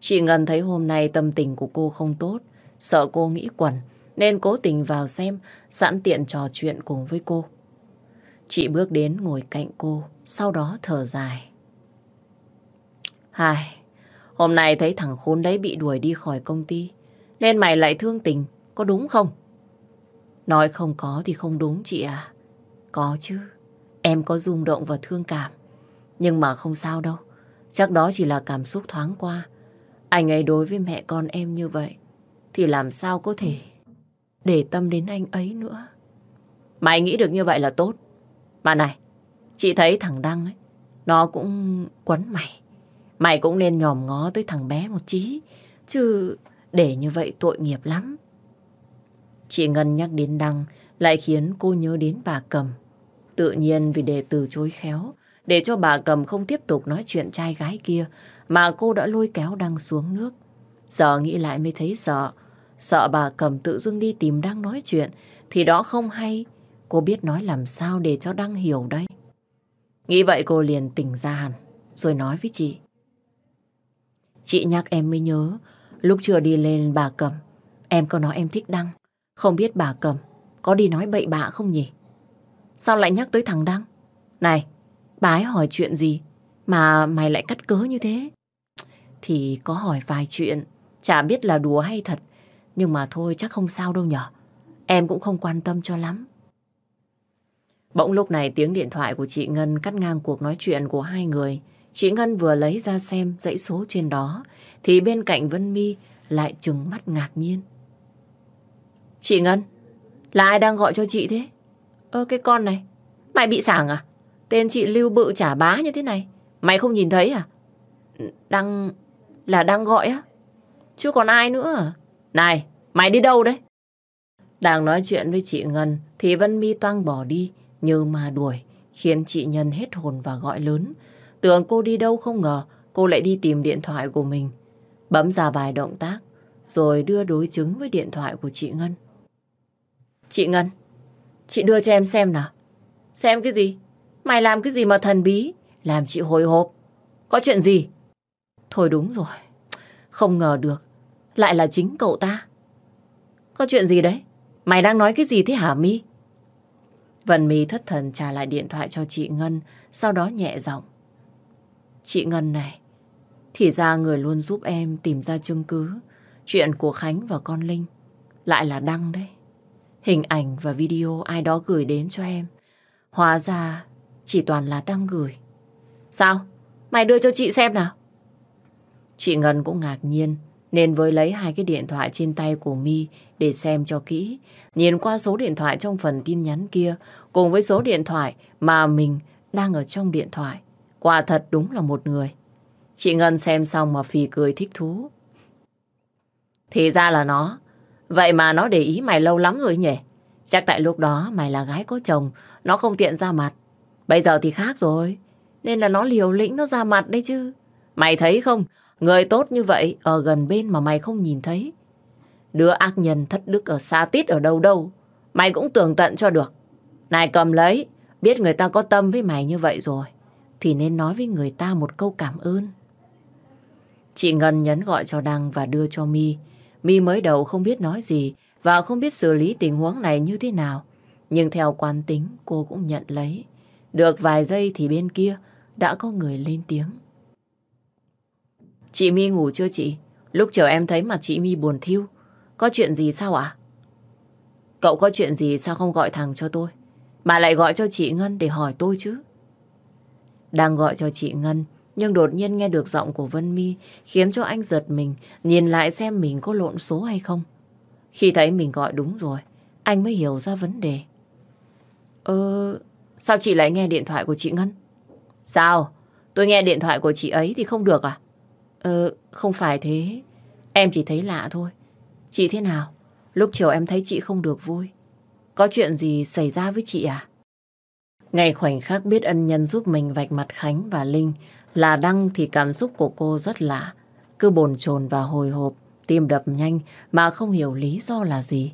Chị Ngân thấy hôm nay tâm tình của cô không tốt, Sợ cô nghĩ quẩn, nên cố tình vào xem, sẵn tiện trò chuyện cùng với cô. Chị bước đến ngồi cạnh cô, sau đó thở dài. Hai, hôm nay thấy thằng khốn đấy bị đuổi đi khỏi công ty, nên mày lại thương tình, có đúng không? Nói không có thì không đúng chị à. Có chứ, em có rung động và thương cảm. Nhưng mà không sao đâu, chắc đó chỉ là cảm xúc thoáng qua. Anh ấy đối với mẹ con em như vậy, thì làm sao có thể để tâm đến anh ấy nữa. Mày nghĩ được như vậy là tốt. Mà này, chị thấy thằng Đăng ấy, nó cũng quấn mày. Mày cũng nên nhòm ngó tới thằng bé một chí, chứ để như vậy tội nghiệp lắm. Chị Ngân nhắc đến Đăng lại khiến cô nhớ đến bà Cầm. Tự nhiên vì để từ chối khéo, để cho bà Cầm không tiếp tục nói chuyện trai gái kia mà cô đã lôi kéo Đăng xuống nước. Giờ nghĩ lại mới thấy sợ. Sợ bà cầm tự dưng đi tìm Đăng nói chuyện Thì đó không hay Cô biết nói làm sao để cho Đăng hiểu đây Nghĩ vậy cô liền tỉnh ra hẳn Rồi nói với chị Chị nhắc em mới nhớ Lúc chưa đi lên bà cầm Em có nói em thích Đăng Không biết bà cầm Có đi nói bậy bạ không nhỉ Sao lại nhắc tới thằng Đăng Này Bà ấy hỏi chuyện gì Mà mày lại cắt cớ như thế Thì có hỏi vài chuyện Chả biết là đùa hay thật nhưng mà thôi chắc không sao đâu nhở. Em cũng không quan tâm cho lắm. Bỗng lúc này tiếng điện thoại của chị Ngân cắt ngang cuộc nói chuyện của hai người. Chị Ngân vừa lấy ra xem dãy số trên đó, thì bên cạnh Vân Mi lại trừng mắt ngạc nhiên. Chị Ngân, là ai đang gọi cho chị thế? Ơ cái con này, mày bị sảng à? Tên chị lưu bự trả bá như thế này, mày không nhìn thấy à? Đang, là đang gọi á? Chứ còn ai nữa à? Này, mày đi đâu đấy? Đang nói chuyện với chị Ngân thì Vân Mi toang bỏ đi như mà đuổi, khiến chị Nhân hết hồn và gọi lớn. Tưởng cô đi đâu không ngờ cô lại đi tìm điện thoại của mình. Bấm ra vài động tác rồi đưa đối chứng với điện thoại của chị Ngân. Chị Ngân, chị đưa cho em xem nào. Xem cái gì? Mày làm cái gì mà thần bí? Làm chị hồi hộp. Có chuyện gì? Thôi đúng rồi. Không ngờ được lại là chính cậu ta. Có chuyện gì đấy? Mày đang nói cái gì thế hả mi? Vân My thất thần trả lại điện thoại cho chị Ngân, sau đó nhẹ giọng. Chị Ngân này, thì ra người luôn giúp em tìm ra chứng cứ chuyện của Khánh và con Linh lại là Đăng đấy. Hình ảnh và video ai đó gửi đến cho em. Hóa ra chỉ toàn là Đăng gửi. Sao? Mày đưa cho chị xem nào. Chị Ngân cũng ngạc nhiên nên với lấy hai cái điện thoại trên tay của My để xem cho kỹ. Nhìn qua số điện thoại trong phần tin nhắn kia cùng với số điện thoại mà mình đang ở trong điện thoại. Quả thật đúng là một người. Chị Ngân xem xong mà phì cười thích thú. Thì ra là nó. Vậy mà nó để ý mày lâu lắm rồi nhỉ? Chắc tại lúc đó mày là gái có chồng, nó không tiện ra mặt. Bây giờ thì khác rồi. Nên là nó liều lĩnh nó ra mặt đấy chứ. Mày thấy không, Người tốt như vậy ở gần bên mà mày không nhìn thấy. Đứa ác nhân thất đức ở xa tít ở đâu đâu. Mày cũng tưởng tận cho được. Này cầm lấy, biết người ta có tâm với mày như vậy rồi. Thì nên nói với người ta một câu cảm ơn. Chị Ngân nhấn gọi cho Đăng và đưa cho Mi. Mi mới đầu không biết nói gì và không biết xử lý tình huống này như thế nào. Nhưng theo quán tính, cô cũng nhận lấy. Được vài giây thì bên kia đã có người lên tiếng. Chị Mi ngủ chưa chị? Lúc chiều em thấy mặt chị Mi buồn thiu, Có chuyện gì sao ạ? Cậu có chuyện gì sao không gọi thằng cho tôi? Mà lại gọi cho chị Ngân để hỏi tôi chứ. Đang gọi cho chị Ngân, nhưng đột nhiên nghe được giọng của Vân Mi khiến cho anh giật mình, nhìn lại xem mình có lộn số hay không. Khi thấy mình gọi đúng rồi, anh mới hiểu ra vấn đề. Ơ, ờ, sao chị lại nghe điện thoại của chị Ngân? Sao? Tôi nghe điện thoại của chị ấy thì không được à? Ờ, không phải thế. Em chỉ thấy lạ thôi. Chị thế nào? Lúc chiều em thấy chị không được vui. Có chuyện gì xảy ra với chị à? Ngày khoảnh khắc biết ân nhân giúp mình vạch mặt Khánh và Linh là Đăng thì cảm xúc của cô rất lạ. Cứ bồn chồn và hồi hộp, tim đập nhanh mà không hiểu lý do là gì.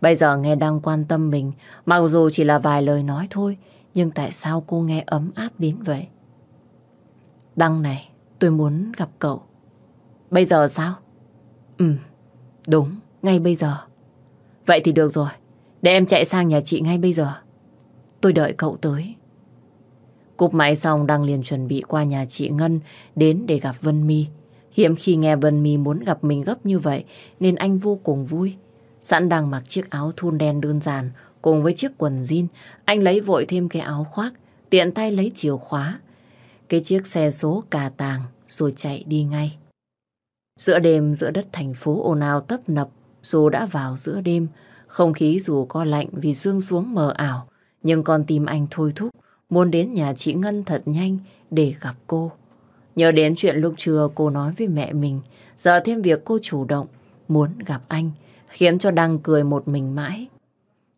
Bây giờ nghe Đăng quan tâm mình, mặc dù chỉ là vài lời nói thôi, nhưng tại sao cô nghe ấm áp đến vậy? Đăng này, Tôi muốn gặp cậu. Bây giờ sao? Ừ, đúng, ngay bây giờ. Vậy thì được rồi, để em chạy sang nhà chị ngay bây giờ. Tôi đợi cậu tới. Cúp máy xong đang liền chuẩn bị qua nhà chị Ngân đến để gặp Vân Mi Hiếm khi nghe Vân Mi muốn gặp mình gấp như vậy nên anh vô cùng vui. Sẵn đang mặc chiếc áo thun đen đơn giản cùng với chiếc quần jean. Anh lấy vội thêm cái áo khoác, tiện tay lấy chìa khóa cái chiếc xe số cà tàng rồi chạy đi ngay. Giữa đêm giữa đất thành phố ồn ào tấp nập, dù đã vào giữa đêm, không khí dù có lạnh vì sương xuống mờ ảo, nhưng con tim anh thôi thúc, muốn đến nhà chị Ngân thật nhanh để gặp cô. Nhớ đến chuyện lúc trưa cô nói với mẹ mình, giờ thêm việc cô chủ động, muốn gặp anh, khiến cho đang cười một mình mãi.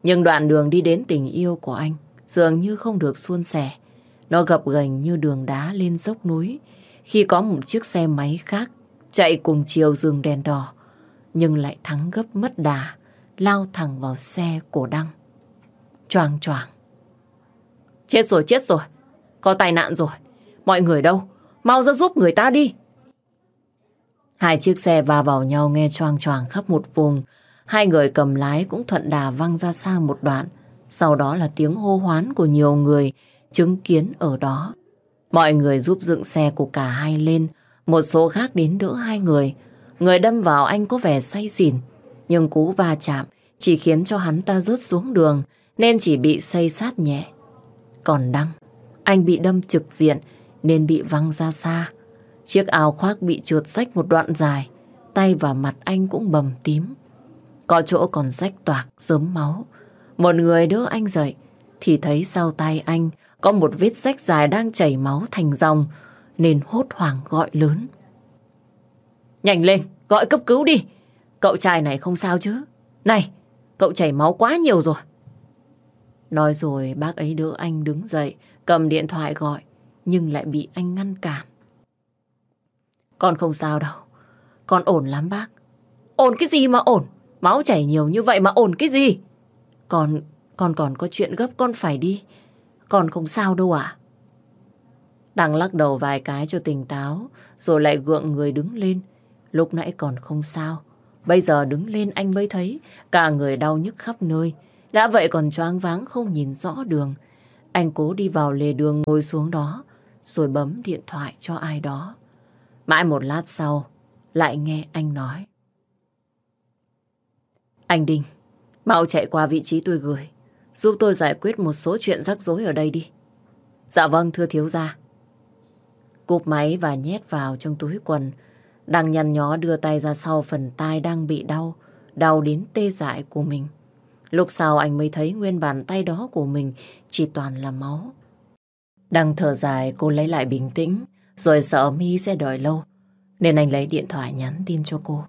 Nhưng đoạn đường đi đến tình yêu của anh dường như không được suôn sẻ. Nó gập ghềnh như đường đá lên dốc núi khi có một chiếc xe máy khác chạy cùng chiều dừng đèn đỏ nhưng lại thắng gấp mất đà lao thẳng vào xe của Đăng. Choàng choàng. Chết rồi, chết rồi. Có tai nạn rồi. Mọi người đâu? Mau ra giúp người ta đi. Hai chiếc xe va vào nhau nghe choang choàng khắp một vùng. Hai người cầm lái cũng thuận đà văng ra xa một đoạn. Sau đó là tiếng hô hoán của nhiều người chứng kiến ở đó. Mọi người giúp dựng xe của cả hai lên, một số khác đến đỡ hai người. Người đâm vào anh có vẻ say xỉn, nhưng cú va chạm chỉ khiến cho hắn ta rớt xuống đường nên chỉ bị xây sát nhẹ. Còn Đăng, anh bị đâm trực diện nên bị văng ra xa. Chiếc áo khoác bị trượt rách một đoạn dài, tay và mặt anh cũng bầm tím. Có chỗ còn rách toạc, dớm máu. Một người đỡ anh dậy thì thấy sau tay anh có một vết rách dài đang chảy máu thành dòng, nên hốt hoảng gọi lớn. Nhanh lên, gọi cấp cứu đi. Cậu trai này không sao chứ. Này, cậu chảy máu quá nhiều rồi. Nói rồi bác ấy đỡ anh đứng dậy, cầm điện thoại gọi, nhưng lại bị anh ngăn cản. Con không sao đâu, con ổn lắm bác. Ổn cái gì mà ổn? Máu chảy nhiều như vậy mà ổn cái gì? Con, con còn có chuyện gấp con phải đi. Con không sao đâu à? Đằng lắc đầu vài cái cho tỉnh táo, rồi lại gượng người đứng lên. Lúc nãy còn không sao. Bây giờ đứng lên anh mới thấy cả người đau nhức khắp nơi. Đã vậy còn choáng váng không nhìn rõ đường. Anh cố đi vào lề đường ngồi xuống đó, rồi bấm điện thoại cho ai đó. Mãi một lát sau, lại nghe anh nói. Anh Đinh, mau chạy qua vị trí tôi gửi giúp tôi giải quyết một số chuyện rắc rối ở đây đi. Dạ vâng, thưa thiếu gia. Cúp máy và nhét vào trong túi quần. Đang nhăn nhó đưa tay ra sau phần tai đang bị đau, đau đến tê dại của mình. Lúc sau anh mới thấy nguyên bàn tay đó của mình chỉ toàn là máu. Đang thở dài cô lấy lại bình tĩnh, rồi sợ mi sẽ đợi lâu. Nên anh lấy điện thoại nhắn tin cho cô.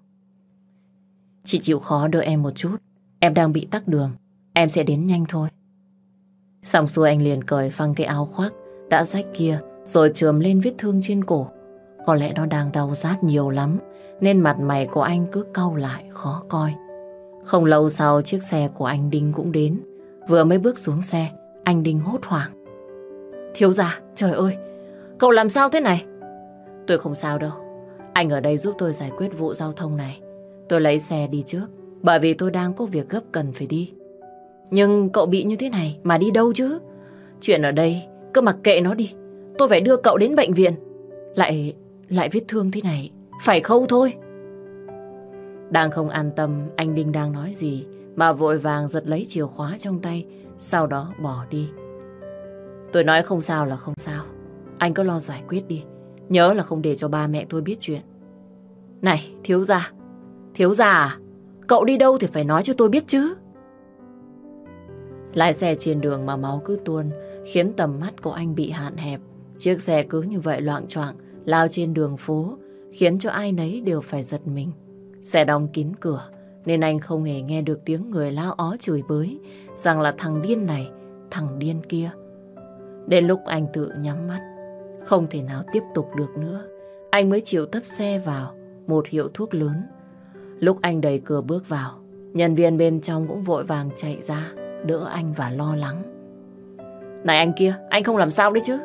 Chị chịu khó đợi em một chút, em đang bị tắc đường. Em sẽ đến nhanh thôi. Xong xuôi anh liền cởi phăng cái áo khoác đã rách kia rồi trườm lên vết thương trên cổ. Có lẽ nó đang đau rát nhiều lắm nên mặt mày của anh cứ cau lại khó coi. Không lâu sau chiếc xe của anh Đinh cũng đến. Vừa mới bước xuống xe, anh Đinh hốt hoảng. Thiếu gia, trời ơi, cậu làm sao thế này? Tôi không sao đâu. Anh ở đây giúp tôi giải quyết vụ giao thông này. Tôi lấy xe đi trước, bởi vì tôi đang có việc gấp cần phải đi. Nhưng cậu bị như thế này mà đi đâu chứ? Chuyện ở đây, cứ mặc kệ nó đi. Tôi phải đưa cậu đến bệnh viện. Lại, lại vết thương thế này. Phải khâu thôi. Đang không an tâm anh Đinh đang nói gì mà vội vàng giật lấy chìa khóa trong tay sau đó bỏ đi. Tôi nói không sao là không sao. Anh cứ lo giải quyết đi. Nhớ là không để cho ba mẹ tôi biết chuyện. Này, thiếu gia. Thiếu gia à? Cậu đi đâu thì phải nói cho tôi biết chứ. Lái xe trên đường mà máu cứ tuôn, khiến tầm mắt của anh bị hạn hẹp. Chiếc xe cứ như vậy loạn choạng lao trên đường phố, khiến cho ai nấy đều phải giật mình. Xe đóng kín cửa, nên anh không hề nghe được tiếng người lao ó chửi bới, rằng là thằng điên này, thằng điên kia. Đến lúc anh tự nhắm mắt, không thể nào tiếp tục được nữa, anh mới chịu tấp xe vào một hiệu thuốc lớn. Lúc anh đẩy cửa bước vào, nhân viên bên trong cũng vội vàng chạy ra đỡ anh và lo lắng. Này anh kia, anh không làm sao đấy chứ?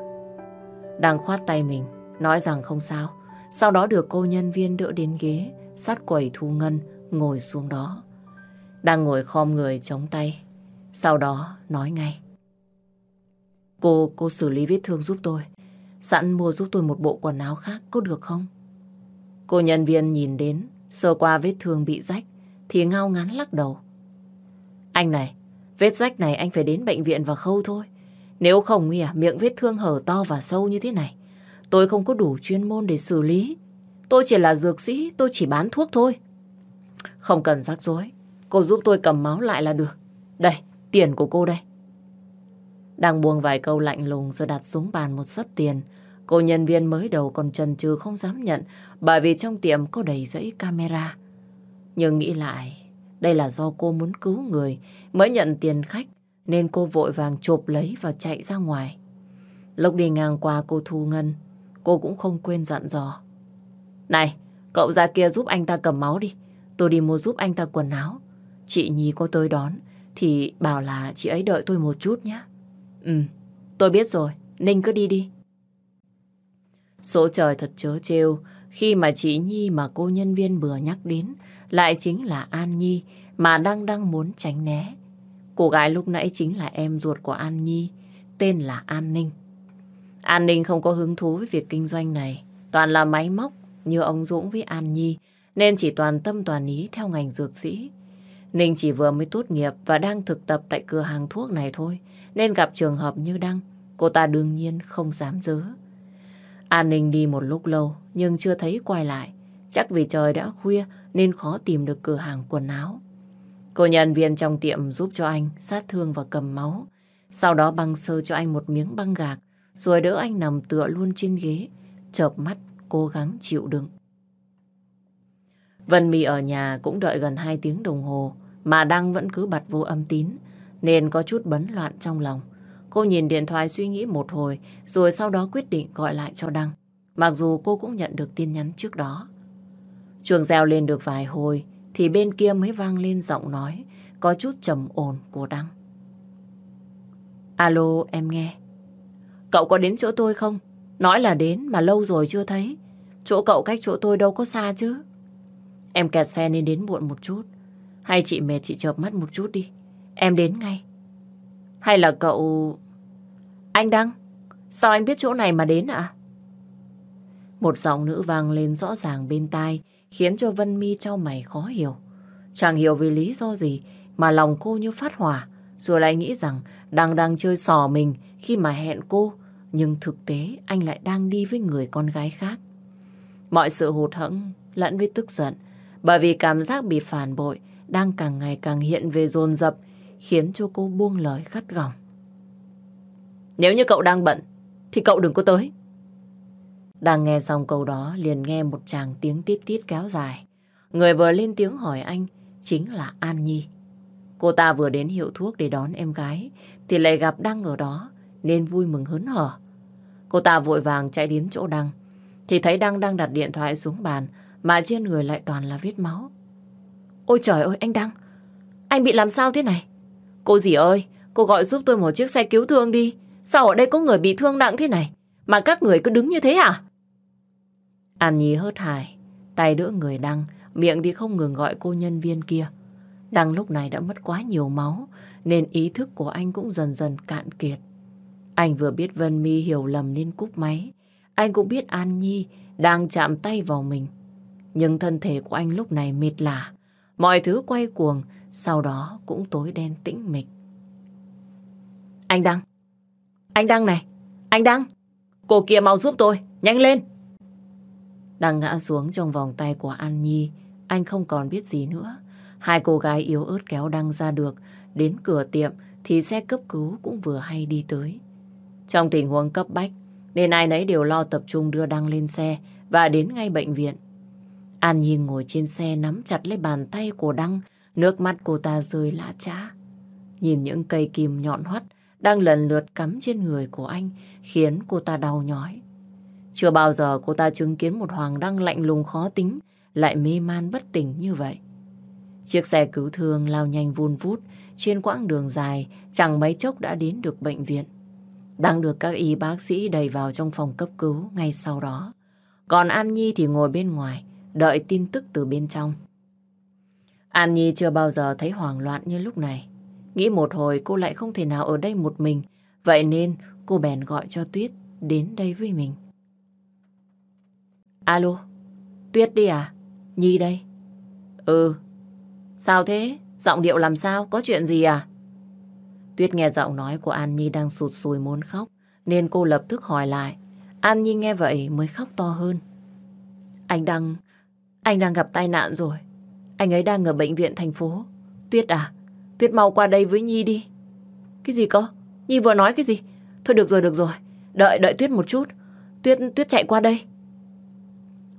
Đang khoát tay mình, nói rằng không sao. Sau đó được cô nhân viên đỡ đến ghế, sát quầy thu ngân, ngồi xuống đó. Đang ngồi khom người chống tay. Sau đó nói ngay. Cô, cô xử lý vết thương giúp tôi. Sẵn mua giúp tôi một bộ quần áo khác có được không? Cô nhân viên nhìn đến, sơ qua vết thương bị rách, thì ngao ngán lắc đầu. Anh này, Vết rách này anh phải đến bệnh viện và khâu thôi. Nếu không thì à, miệng vết thương hở to và sâu như thế này. Tôi không có đủ chuyên môn để xử lý. Tôi chỉ là dược sĩ, tôi chỉ bán thuốc thôi. Không cần rắc rối. Cô giúp tôi cầm máu lại là được. Đây, tiền của cô đây. Đang buông vài câu lạnh lùng rồi đặt xuống bàn một sấp tiền. Cô nhân viên mới đầu còn chần chừ không dám nhận bởi vì trong tiệm có đầy dãy camera. Nhưng nghĩ lại, đây là do cô muốn cứu người, mới nhận tiền khách, nên cô vội vàng chộp lấy và chạy ra ngoài. Lúc đi ngang qua cô Thu Ngân, cô cũng không quên dặn dò. Này, cậu ra kia giúp anh ta cầm máu đi, tôi đi mua giúp anh ta quần áo. Chị Nhi có tới đón, thì bảo là chị ấy đợi tôi một chút nhé. Ừ, tôi biết rồi, Ninh cứ đi đi. Số trời thật chớ trêu khi mà chị Nhi mà cô nhân viên vừa nhắc đến lại chính là An Nhi mà Đăng đang muốn tránh né. Cô gái lúc nãy chính là em ruột của An Nhi, tên là An Ninh. An Ninh không có hứng thú với việc kinh doanh này, toàn là máy móc như ông Dũng với An Nhi, nên chỉ toàn tâm toàn ý theo ngành dược sĩ. Ninh chỉ vừa mới tốt nghiệp và đang thực tập tại cửa hàng thuốc này thôi, nên gặp trường hợp như Đăng, cô ta đương nhiên không dám dớ. An Ninh đi một lúc lâu, nhưng chưa thấy quay lại. Chắc vì trời đã khuya nên khó tìm được cửa hàng quần áo. Cô nhân viên trong tiệm giúp cho anh sát thương và cầm máu. Sau đó băng sơ cho anh một miếng băng gạc, rồi đỡ anh nằm tựa luôn trên ghế, chợp mắt, cố gắng chịu đựng. Vân Mì ở nhà cũng đợi gần 2 tiếng đồng hồ, mà Đăng vẫn cứ bật vô âm tín, nên có chút bấn loạn trong lòng. Cô nhìn điện thoại suy nghĩ một hồi, rồi sau đó quyết định gọi lại cho Đăng. Mặc dù cô cũng nhận được tin nhắn trước đó, Chuông reo lên được vài hồi thì bên kia mới vang lên giọng nói có chút trầm ồn của Đăng. Alo, em nghe. Cậu có đến chỗ tôi không? Nói là đến mà lâu rồi chưa thấy. Chỗ cậu cách chỗ tôi đâu có xa chứ. Em kẹt xe nên đến muộn một chút. Hay chị mệt chị chợp mắt một chút đi. Em đến ngay. Hay là cậu... Anh Đăng, sao anh biết chỗ này mà đến ạ? Một giọng nữ vang lên rõ ràng bên tai, khiến cho Vân Mi trao mày khó hiểu. Chẳng hiểu vì lý do gì mà lòng cô như phát hỏa, rồi lại nghĩ rằng đang đang chơi sò mình khi mà hẹn cô, nhưng thực tế anh lại đang đi với người con gái khác. Mọi sự hụt hẫng lẫn với tức giận, bởi vì cảm giác bị phản bội đang càng ngày càng hiện về dồn dập, khiến cho cô buông lời gắt gỏng. Nếu như cậu đang bận, thì cậu đừng có tới. Đang nghe xong câu đó liền nghe một chàng tiếng tít tít kéo dài. Người vừa lên tiếng hỏi anh chính là An Nhi. Cô ta vừa đến hiệu thuốc để đón em gái thì lại gặp Đăng ở đó nên vui mừng hớn hở. Cô ta vội vàng chạy đến chỗ Đăng thì thấy Đăng đang đặt điện thoại xuống bàn mà trên người lại toàn là vết máu. Ôi trời ơi anh Đăng Anh bị làm sao thế này Cô dì ơi Cô gọi giúp tôi một chiếc xe cứu thương đi Sao ở đây có người bị thương nặng thế này Mà các người cứ đứng như thế à An Nhi hớt hải, tay đỡ người Đăng, miệng thì không ngừng gọi cô nhân viên kia. Đăng lúc này đã mất quá nhiều máu, nên ý thức của anh cũng dần dần cạn kiệt. Anh vừa biết Vân Mi hiểu lầm nên cúp máy. Anh cũng biết An Nhi đang chạm tay vào mình. Nhưng thân thể của anh lúc này mệt lả. Mọi thứ quay cuồng, sau đó cũng tối đen tĩnh mịch. Anh Đăng! Anh Đăng này! Anh Đăng! Cô kia mau giúp tôi! Nhanh lên! Đang ngã xuống trong vòng tay của An Nhi, anh không còn biết gì nữa. Hai cô gái yếu ớt kéo Đăng ra được, đến cửa tiệm thì xe cấp cứu cũng vừa hay đi tới. Trong tình huống cấp bách, nên ai nấy đều lo tập trung đưa Đăng lên xe và đến ngay bệnh viện. An Nhi ngồi trên xe nắm chặt lấy bàn tay của Đăng, nước mắt cô ta rơi lã trá. Nhìn những cây kim nhọn hoắt đang lần lượt cắm trên người của anh khiến cô ta đau nhói. Chưa bao giờ cô ta chứng kiến một Hoàng Đăng lạnh lùng khó tính, lại mê man bất tỉnh như vậy. Chiếc xe cứu thương lao nhanh vun vút, trên quãng đường dài, chẳng mấy chốc đã đến được bệnh viện. Đang được các y bác sĩ đẩy vào trong phòng cấp cứu ngay sau đó. Còn An Nhi thì ngồi bên ngoài, đợi tin tức từ bên trong. An Nhi chưa bao giờ thấy hoảng loạn như lúc này. Nghĩ một hồi cô lại không thể nào ở đây một mình, vậy nên cô bèn gọi cho Tuyết đến đây với mình. Alo, Tuyết đi à? Nhi đây. Ừ, sao thế? Giọng điệu làm sao? Có chuyện gì à? Tuyết nghe giọng nói của An Nhi đang sụt sùi muốn khóc, nên cô lập tức hỏi lại. An Nhi nghe vậy mới khóc to hơn. Anh đang... anh đang gặp tai nạn rồi. Anh ấy đang ở bệnh viện thành phố. Tuyết à, Tuyết mau qua đây với Nhi đi. Cái gì cơ? Nhi vừa nói cái gì? Thôi được rồi, được rồi. Đợi, đợi Tuyết một chút. Tuyết, Tuyết chạy qua đây.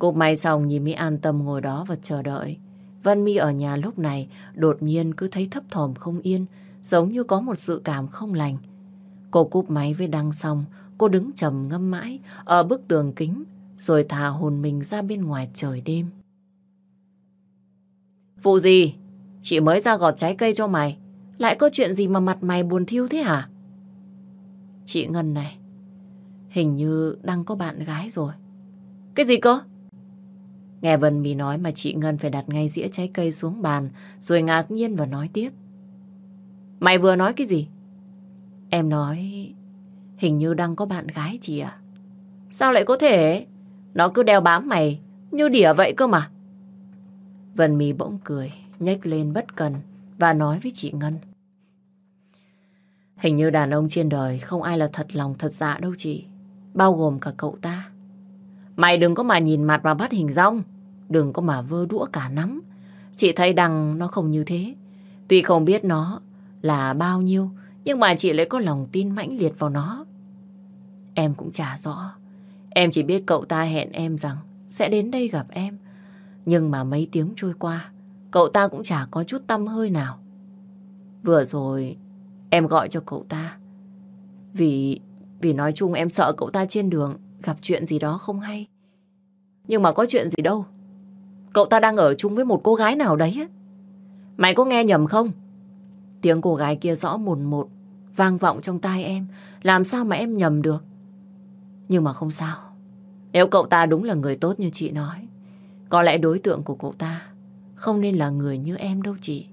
Cục may xong nhìn mới an tâm ngồi đó và chờ đợi. Văn Mi ở nhà lúc này đột nhiên cứ thấy thấp thỏm không yên, giống như có một sự cảm không lành. Cô cúp máy với Đăng xong, cô đứng trầm ngâm mãi ở bức tường kính, rồi thả hồn mình ra bên ngoài trời đêm. Vụ gì? Chị mới ra gọt trái cây cho mày. Lại có chuyện gì mà mặt mày buồn thiêu thế hả? Chị Ngân này, hình như đang có bạn gái rồi. Cái gì cơ? Nghe Vân Mỹ nói mà chị Ngân phải đặt ngay dĩa trái cây xuống bàn, rồi ngạc nhiên và nói tiếp. Mày vừa nói cái gì? Em nói, hình như đang có bạn gái chị ạ. À? Sao lại có thể? Nó cứ đeo bám mày, như đỉa vậy cơ mà. Vân Mỹ bỗng cười, nhếch lên bất cần và nói với chị Ngân. Hình như đàn ông trên đời không ai là thật lòng thật dạ đâu chị, bao gồm cả cậu ta. Mày đừng có mà nhìn mặt mà bắt hình rong. Đừng có mà vơ đũa cả nắm. Chị thấy đằng nó không như thế. Tuy không biết nó là bao nhiêu, nhưng mà chị lại có lòng tin mãnh liệt vào nó. Em cũng chả rõ. Em chỉ biết cậu ta hẹn em rằng sẽ đến đây gặp em. Nhưng mà mấy tiếng trôi qua, cậu ta cũng chả có chút tâm hơi nào. Vừa rồi em gọi cho cậu ta. Vì vì nói chung em sợ cậu ta trên đường gặp chuyện gì đó không hay. Nhưng mà có chuyện gì đâu. Cậu ta đang ở chung với một cô gái nào đấy Mày có nghe nhầm không? Tiếng cô gái kia rõ mồn một, vang vọng trong tai em. Làm sao mà em nhầm được? Nhưng mà không sao. Nếu cậu ta đúng là người tốt như chị nói, có lẽ đối tượng của cậu ta không nên là người như em đâu chị.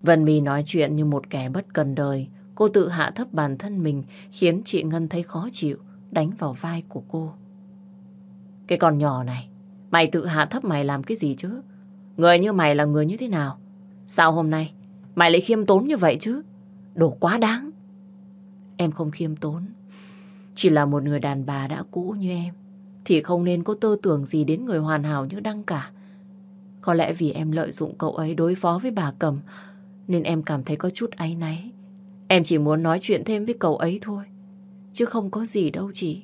Vân My nói chuyện như một kẻ bất cần đời, Cô tự hạ thấp bản thân mình khiến chị Ngân thấy khó chịu, đánh vào vai của cô. Cái con nhỏ này, mày tự hạ thấp mày làm cái gì chứ? Người như mày là người như thế nào? Sao hôm nay mày lại khiêm tốn như vậy chứ? đồ quá đáng. Em không khiêm tốn. Chỉ là một người đàn bà đã cũ như em thì không nên có tư tưởng gì đến người hoàn hảo như Đăng cả. Có lẽ vì em lợi dụng cậu ấy đối phó với bà Cầm nên em cảm thấy có chút áy náy. Em chỉ muốn nói chuyện thêm với cậu ấy thôi. Chứ không có gì đâu chị.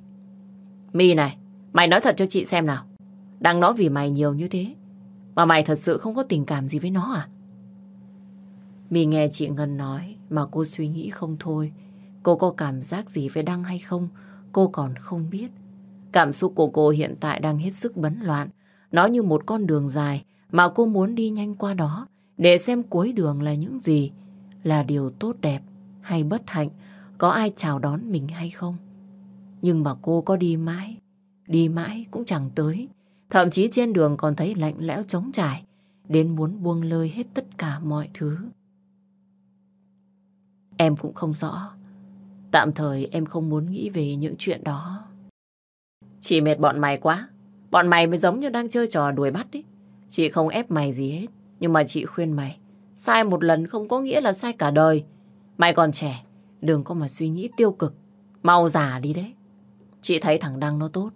My này, mày nói thật cho chị xem nào. Đang nói vì mày nhiều như thế. Mà mày thật sự không có tình cảm gì với nó à? My nghe chị Ngân nói mà cô suy nghĩ không thôi. Cô có cảm giác gì với Đăng hay không? Cô còn không biết. Cảm xúc của cô hiện tại đang hết sức bấn loạn. Nó như một con đường dài mà cô muốn đi nhanh qua đó để xem cuối đường là những gì, là điều tốt đẹp hay bất hạnh, có ai chào đón mình hay không. Nhưng mà cô có đi mãi, đi mãi cũng chẳng tới. Thậm chí trên đường còn thấy lạnh lẽo trống trải, đến muốn buông lơi hết tất cả mọi thứ. Em cũng không rõ. Tạm thời em không muốn nghĩ về những chuyện đó. Chị mệt bọn mày quá. Bọn mày mới giống như đang chơi trò đuổi bắt ấy. Chị không ép mày gì hết. Nhưng mà chị khuyên mày. Sai một lần không có nghĩa là sai cả đời. Mày còn trẻ, đừng có mà suy nghĩ tiêu cực. Mau già đi đấy. Chị thấy thằng Đăng nó tốt.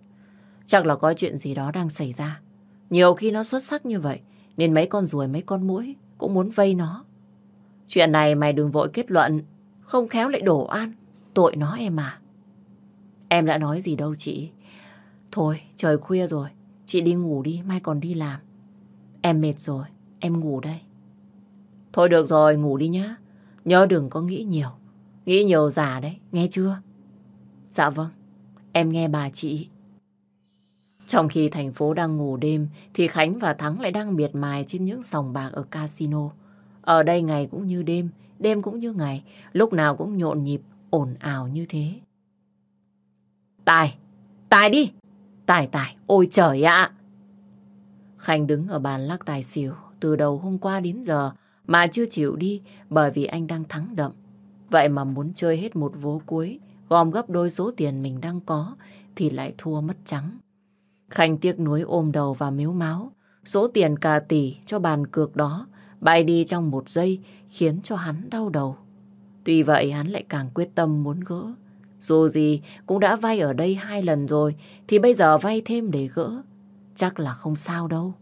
Chắc là có chuyện gì đó đang xảy ra. Nhiều khi nó xuất sắc như vậy, nên mấy con ruồi mấy con mũi cũng muốn vây nó. Chuyện này mày đừng vội kết luận, không khéo lại đổ an. Tội nó em à. Em đã nói gì đâu chị. Thôi, trời khuya rồi. Chị đi ngủ đi, mai còn đi làm. Em mệt rồi, em ngủ đây. Thôi được rồi, ngủ đi nhá. Nhớ đừng có nghĩ nhiều. Nghĩ nhiều già đấy, nghe chưa? Dạ vâng, em nghe bà chị. Trong khi thành phố đang ngủ đêm thì Khánh và Thắng lại đang miệt mài trên những sòng bạc ở casino. Ở đây ngày cũng như đêm, đêm cũng như ngày, lúc nào cũng nhộn nhịp, ồn ào như thế. Tài! Tài đi! Tài tài! Ôi trời ạ! Khánh đứng ở bàn lắc tài xỉu từ đầu hôm qua đến giờ mà chưa chịu đi bởi vì anh đang thắng đậm. Vậy mà muốn chơi hết một vố cuối, gom gấp đôi số tiền mình đang có thì lại thua mất trắng. Khanh tiếc nuối ôm đầu và miếu máu, số tiền cả tỷ cho bàn cược đó bay đi trong một giây khiến cho hắn đau đầu. Tuy vậy hắn lại càng quyết tâm muốn gỡ. Dù gì cũng đã vay ở đây hai lần rồi thì bây giờ vay thêm để gỡ. Chắc là không sao đâu.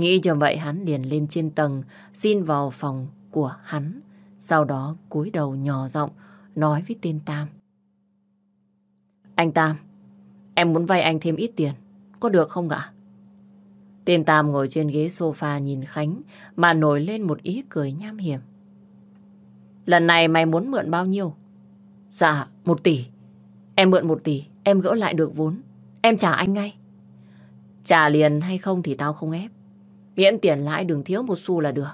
Nghĩ cho vậy hắn liền lên trên tầng, xin vào phòng của hắn. Sau đó cúi đầu nhỏ giọng nói với tên Tam. Anh Tam, em muốn vay anh thêm ít tiền, có được không ạ? Tên Tam ngồi trên ghế sofa nhìn Khánh mà nổi lên một ý cười nham hiểm. Lần này mày muốn mượn bao nhiêu? Dạ, một tỷ. Em mượn một tỷ, em gỡ lại được vốn. Em trả anh ngay. Trả liền hay không thì tao không ép. Miễn tiền lãi đừng thiếu một xu là được.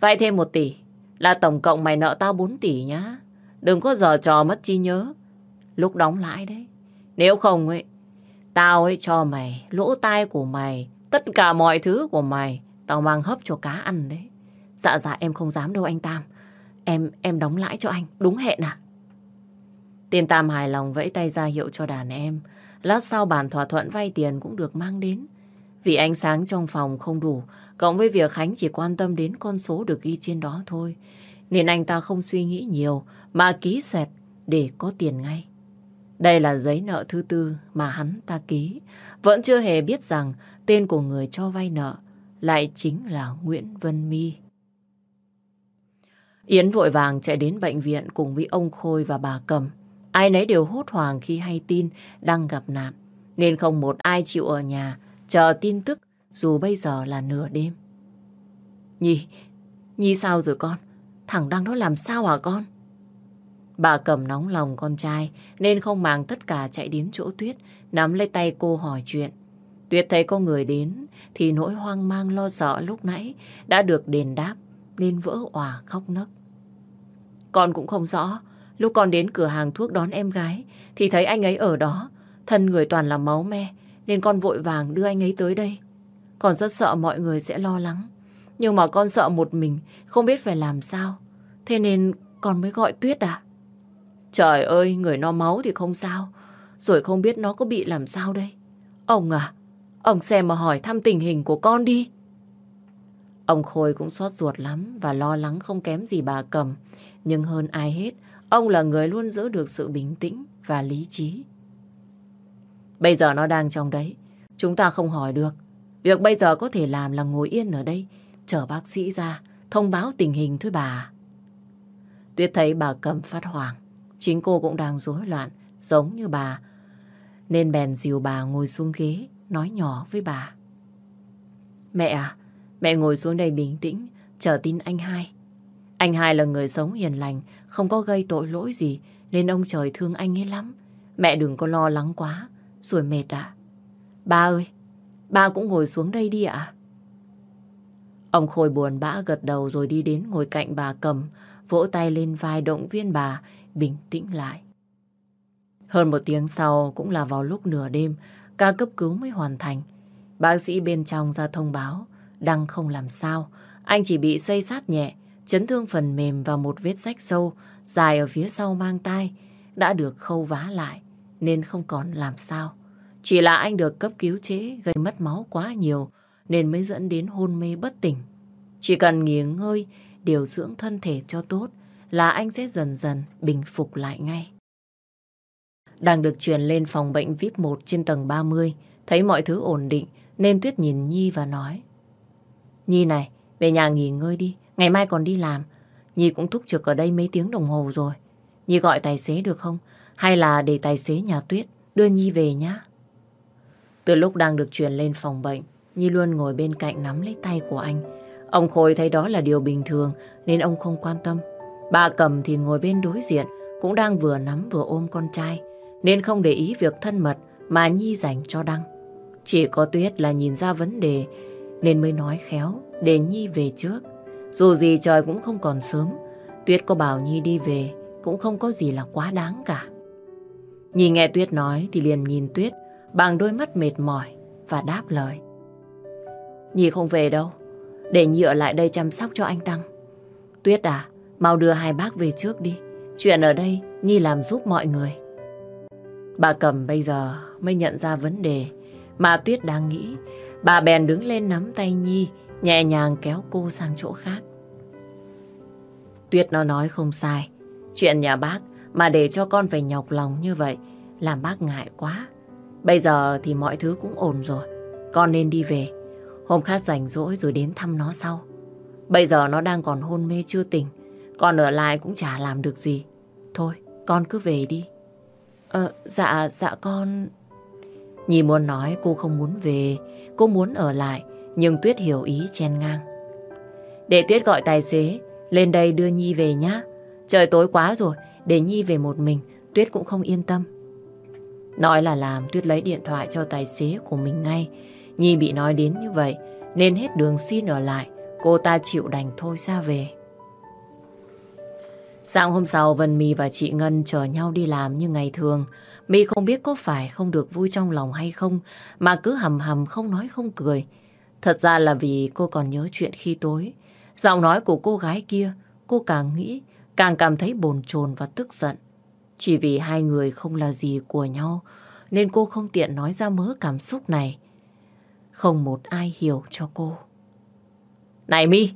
Vay thêm một tỷ là tổng cộng mày nợ tao bốn tỷ nhá. Đừng có giờ trò mất trí nhớ. Lúc đóng lãi đấy. Nếu không ấy, tao ấy cho mày lỗ tai của mày, tất cả mọi thứ của mày, tao mang hấp cho cá ăn đấy. Dạ dạ em không dám đâu anh Tam. Em em đóng lãi cho anh, đúng hẹn à? Tiền Tam hài lòng vẫy tay ra hiệu cho đàn em. Lát sau bản thỏa thuận vay tiền cũng được mang đến. Vì ánh sáng trong phòng không đủ, cộng với việc Khánh chỉ quan tâm đến con số được ghi trên đó thôi, nên anh ta không suy nghĩ nhiều mà ký xoẹt để có tiền ngay. Đây là giấy nợ thứ tư mà hắn ta ký, vẫn chưa hề biết rằng tên của người cho vay nợ lại chính là Nguyễn Vân My. Yến vội vàng chạy đến bệnh viện cùng với ông Khôi và bà Cầm. Ai nấy đều hốt hoảng khi hay tin đang gặp nạn, nên không một ai chịu ở nhà chờ tin tức dù bây giờ là nửa đêm. Nhi, Nhi sao rồi con? Thằng Đăng nó làm sao hả con? Bà cầm nóng lòng con trai nên không màng tất cả chạy đến chỗ Tuyết nắm lấy tay cô hỏi chuyện. Tuyết thấy có người đến thì nỗi hoang mang lo sợ lúc nãy đã được đền đáp nên vỡ òa khóc nấc. Con cũng không rõ, lúc con đến cửa hàng thuốc đón em gái thì thấy anh ấy ở đó, thân người toàn là máu me, nên con vội vàng đưa anh ấy tới đây. Con rất sợ mọi người sẽ lo lắng. Nhưng mà con sợ một mình, không biết phải làm sao. Thế nên con mới gọi Tuyết à? Trời ơi, người no máu thì không sao. Rồi không biết nó có bị làm sao đây. Ông à, ông xem mà hỏi thăm tình hình của con đi. Ông Khôi cũng xót ruột lắm và lo lắng không kém gì bà cầm. Nhưng hơn ai hết, ông là người luôn giữ được sự bình tĩnh và lý trí. Bây giờ nó đang trong đấy. Chúng ta không hỏi được. Việc bây giờ có thể làm là ngồi yên ở đây, chờ bác sĩ ra, thông báo tình hình thôi bà. Tuyết thấy bà cầm phát hoảng. Chính cô cũng đang rối loạn, giống như bà. Nên bèn dìu bà ngồi xuống ghế, nói nhỏ với bà. Mẹ à, mẹ ngồi xuống đây bình tĩnh, chờ tin anh hai. Anh hai là người sống hiền lành, không có gây tội lỗi gì, nên ông trời thương anh ấy lắm. Mẹ đừng có lo lắng quá. Rồi mệt à? Ba ơi, ba cũng ngồi xuống đây đi ạ. Ông Khôi buồn bã gật đầu rồi đi đến ngồi cạnh bà cầm, vỗ tay lên vai động viên bà, bình tĩnh lại. Hơn một tiếng sau cũng là vào lúc nửa đêm, ca cấp cứu mới hoàn thành. Bác sĩ bên trong ra thông báo, đang không làm sao, anh chỉ bị xây sát nhẹ, chấn thương phần mềm và một vết rách sâu dài ở phía sau mang tai đã được khâu vá lại nên không còn làm sao. Chỉ là anh được cấp cứu chế gây mất máu quá nhiều nên mới dẫn đến hôn mê bất tỉnh. Chỉ cần nghỉ ngơi, điều dưỡng thân thể cho tốt là anh sẽ dần dần bình phục lại ngay. Đang được chuyển lên phòng bệnh VIP 1 trên tầng 30, thấy mọi thứ ổn định nên Tuyết nhìn Nhi và nói. Nhi này, về nhà nghỉ ngơi đi, ngày mai còn đi làm. Nhi cũng thúc trực ở đây mấy tiếng đồng hồ rồi. Nhi gọi tài xế được không? Hay là để tài xế nhà Tuyết đưa Nhi về nhá. Từ lúc đang được chuyển lên phòng bệnh, Nhi luôn ngồi bên cạnh nắm lấy tay của anh. Ông Khôi thấy đó là điều bình thường nên ông không quan tâm. Bà Cầm thì ngồi bên đối diện, cũng đang vừa nắm vừa ôm con trai, nên không để ý việc thân mật mà Nhi dành cho Đăng. Chỉ có Tuyết là nhìn ra vấn đề nên mới nói khéo để Nhi về trước. Dù gì trời cũng không còn sớm, Tuyết có bảo Nhi đi về cũng không có gì là quá đáng cả. Nhìn nghe Tuyết nói thì liền nhìn Tuyết bằng đôi mắt mệt mỏi và đáp lời. Nhi không về đâu, để Nhi ở lại đây chăm sóc cho anh Tăng. Tuyết à, mau đưa hai bác về trước đi. Chuyện ở đây Nhi làm giúp mọi người. Bà Cầm bây giờ mới nhận ra vấn đề mà Tuyết đang nghĩ. Bà bèn đứng lên nắm tay Nhi, nhẹ nhàng kéo cô sang chỗ khác. Tuyết nó nói không sai. Chuyện nhà bác mà để cho con phải nhọc lòng như vậy Làm bác ngại quá Bây giờ thì mọi thứ cũng ổn rồi Con nên đi về Hôm khác rảnh rỗi rồi đến thăm nó sau Bây giờ nó đang còn hôn mê chưa tỉnh Con ở lại cũng chả làm được gì Thôi con cứ về đi Ờ dạ dạ con Nhi muốn nói cô không muốn về Cô muốn ở lại Nhưng Tuyết hiểu ý chen ngang Để Tuyết gọi tài xế Lên đây đưa Nhi về nhá Trời tối quá rồi để Nhi về một mình, Tuyết cũng không yên tâm. Nói là làm, Tuyết lấy điện thoại cho tài xế của mình ngay. Nhi bị nói đến như vậy, nên hết đường xin ở lại, cô ta chịu đành thôi ra về. Sáng hôm sau, Vân My và chị Ngân chờ nhau đi làm như ngày thường. My không biết có phải không được vui trong lòng hay không, mà cứ hầm hầm không nói không cười. Thật ra là vì cô còn nhớ chuyện khi tối. Giọng nói của cô gái kia, cô càng nghĩ càng cảm thấy bồn chồn và tức giận. Chỉ vì hai người không là gì của nhau, nên cô không tiện nói ra mớ cảm xúc này. Không một ai hiểu cho cô. Này Mi,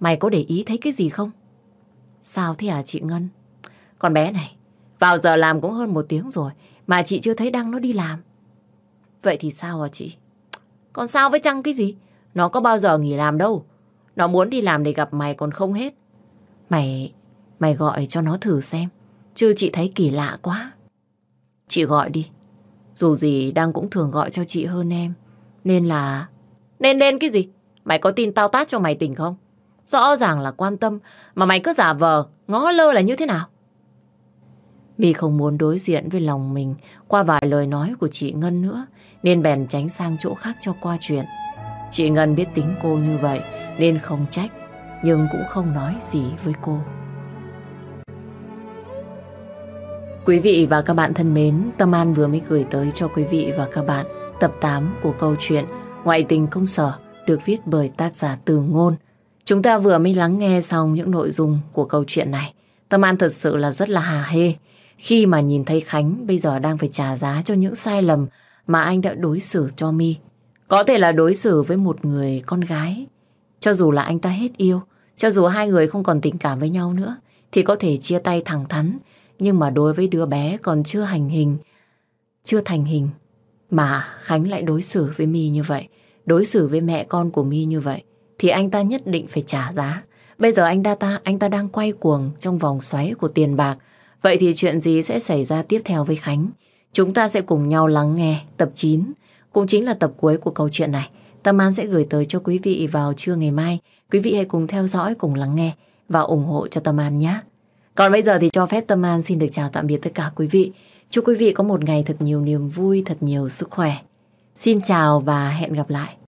mày có để ý thấy cái gì không? Sao thế à chị Ngân? Con bé này, vào giờ làm cũng hơn một tiếng rồi, mà chị chưa thấy Đăng nó đi làm. Vậy thì sao à chị? Còn sao với Trăng cái gì? Nó có bao giờ nghỉ làm đâu. Nó muốn đi làm để gặp mày còn không hết. Mày Mày gọi cho nó thử xem. Chứ chị thấy kỳ lạ quá. Chị gọi đi. Dù gì đang cũng thường gọi cho chị hơn em. Nên là... Nên nên cái gì? Mày có tin tao tát cho mày tỉnh không? Rõ ràng là quan tâm mà mày cứ giả vờ, ngó lơ là như thế nào? Vì không muốn đối diện với lòng mình qua vài lời nói của chị Ngân nữa nên bèn tránh sang chỗ khác cho qua chuyện. Chị Ngân biết tính cô như vậy nên không trách nhưng cũng không nói gì với cô. Quý vị và các bạn thân mến, Tâm An vừa mới gửi tới cho quý vị và các bạn tập 8 của câu chuyện Ngoại tình công sở được viết bởi tác giả Từ Ngôn. Chúng ta vừa mới lắng nghe xong những nội dung của câu chuyện này. Tâm An thật sự là rất là hà hê khi mà nhìn thấy Khánh bây giờ đang phải trả giá cho những sai lầm mà anh đã đối xử cho Mi. Có thể là đối xử với một người con gái. Cho dù là anh ta hết yêu, cho dù hai người không còn tình cảm với nhau nữa, thì có thể chia tay thẳng thắn nhưng mà đối với đứa bé còn chưa hành hình, chưa thành hình, mà Khánh lại đối xử với Mi như vậy, đối xử với mẹ con của Mi như vậy, thì anh ta nhất định phải trả giá. Bây giờ anh ta, ta anh ta đang quay cuồng trong vòng xoáy của tiền bạc. Vậy thì chuyện gì sẽ xảy ra tiếp theo với Khánh? Chúng ta sẽ cùng nhau lắng nghe tập 9, cũng chính là tập cuối của câu chuyện này. Tâm An sẽ gửi tới cho quý vị vào trưa ngày mai. Quý vị hãy cùng theo dõi, cùng lắng nghe và ủng hộ cho Tâm An nhé. Còn bây giờ thì cho phép Tâm An xin được chào tạm biệt tất cả quý vị. Chúc quý vị có một ngày thật nhiều niềm vui, thật nhiều sức khỏe. Xin chào và hẹn gặp lại.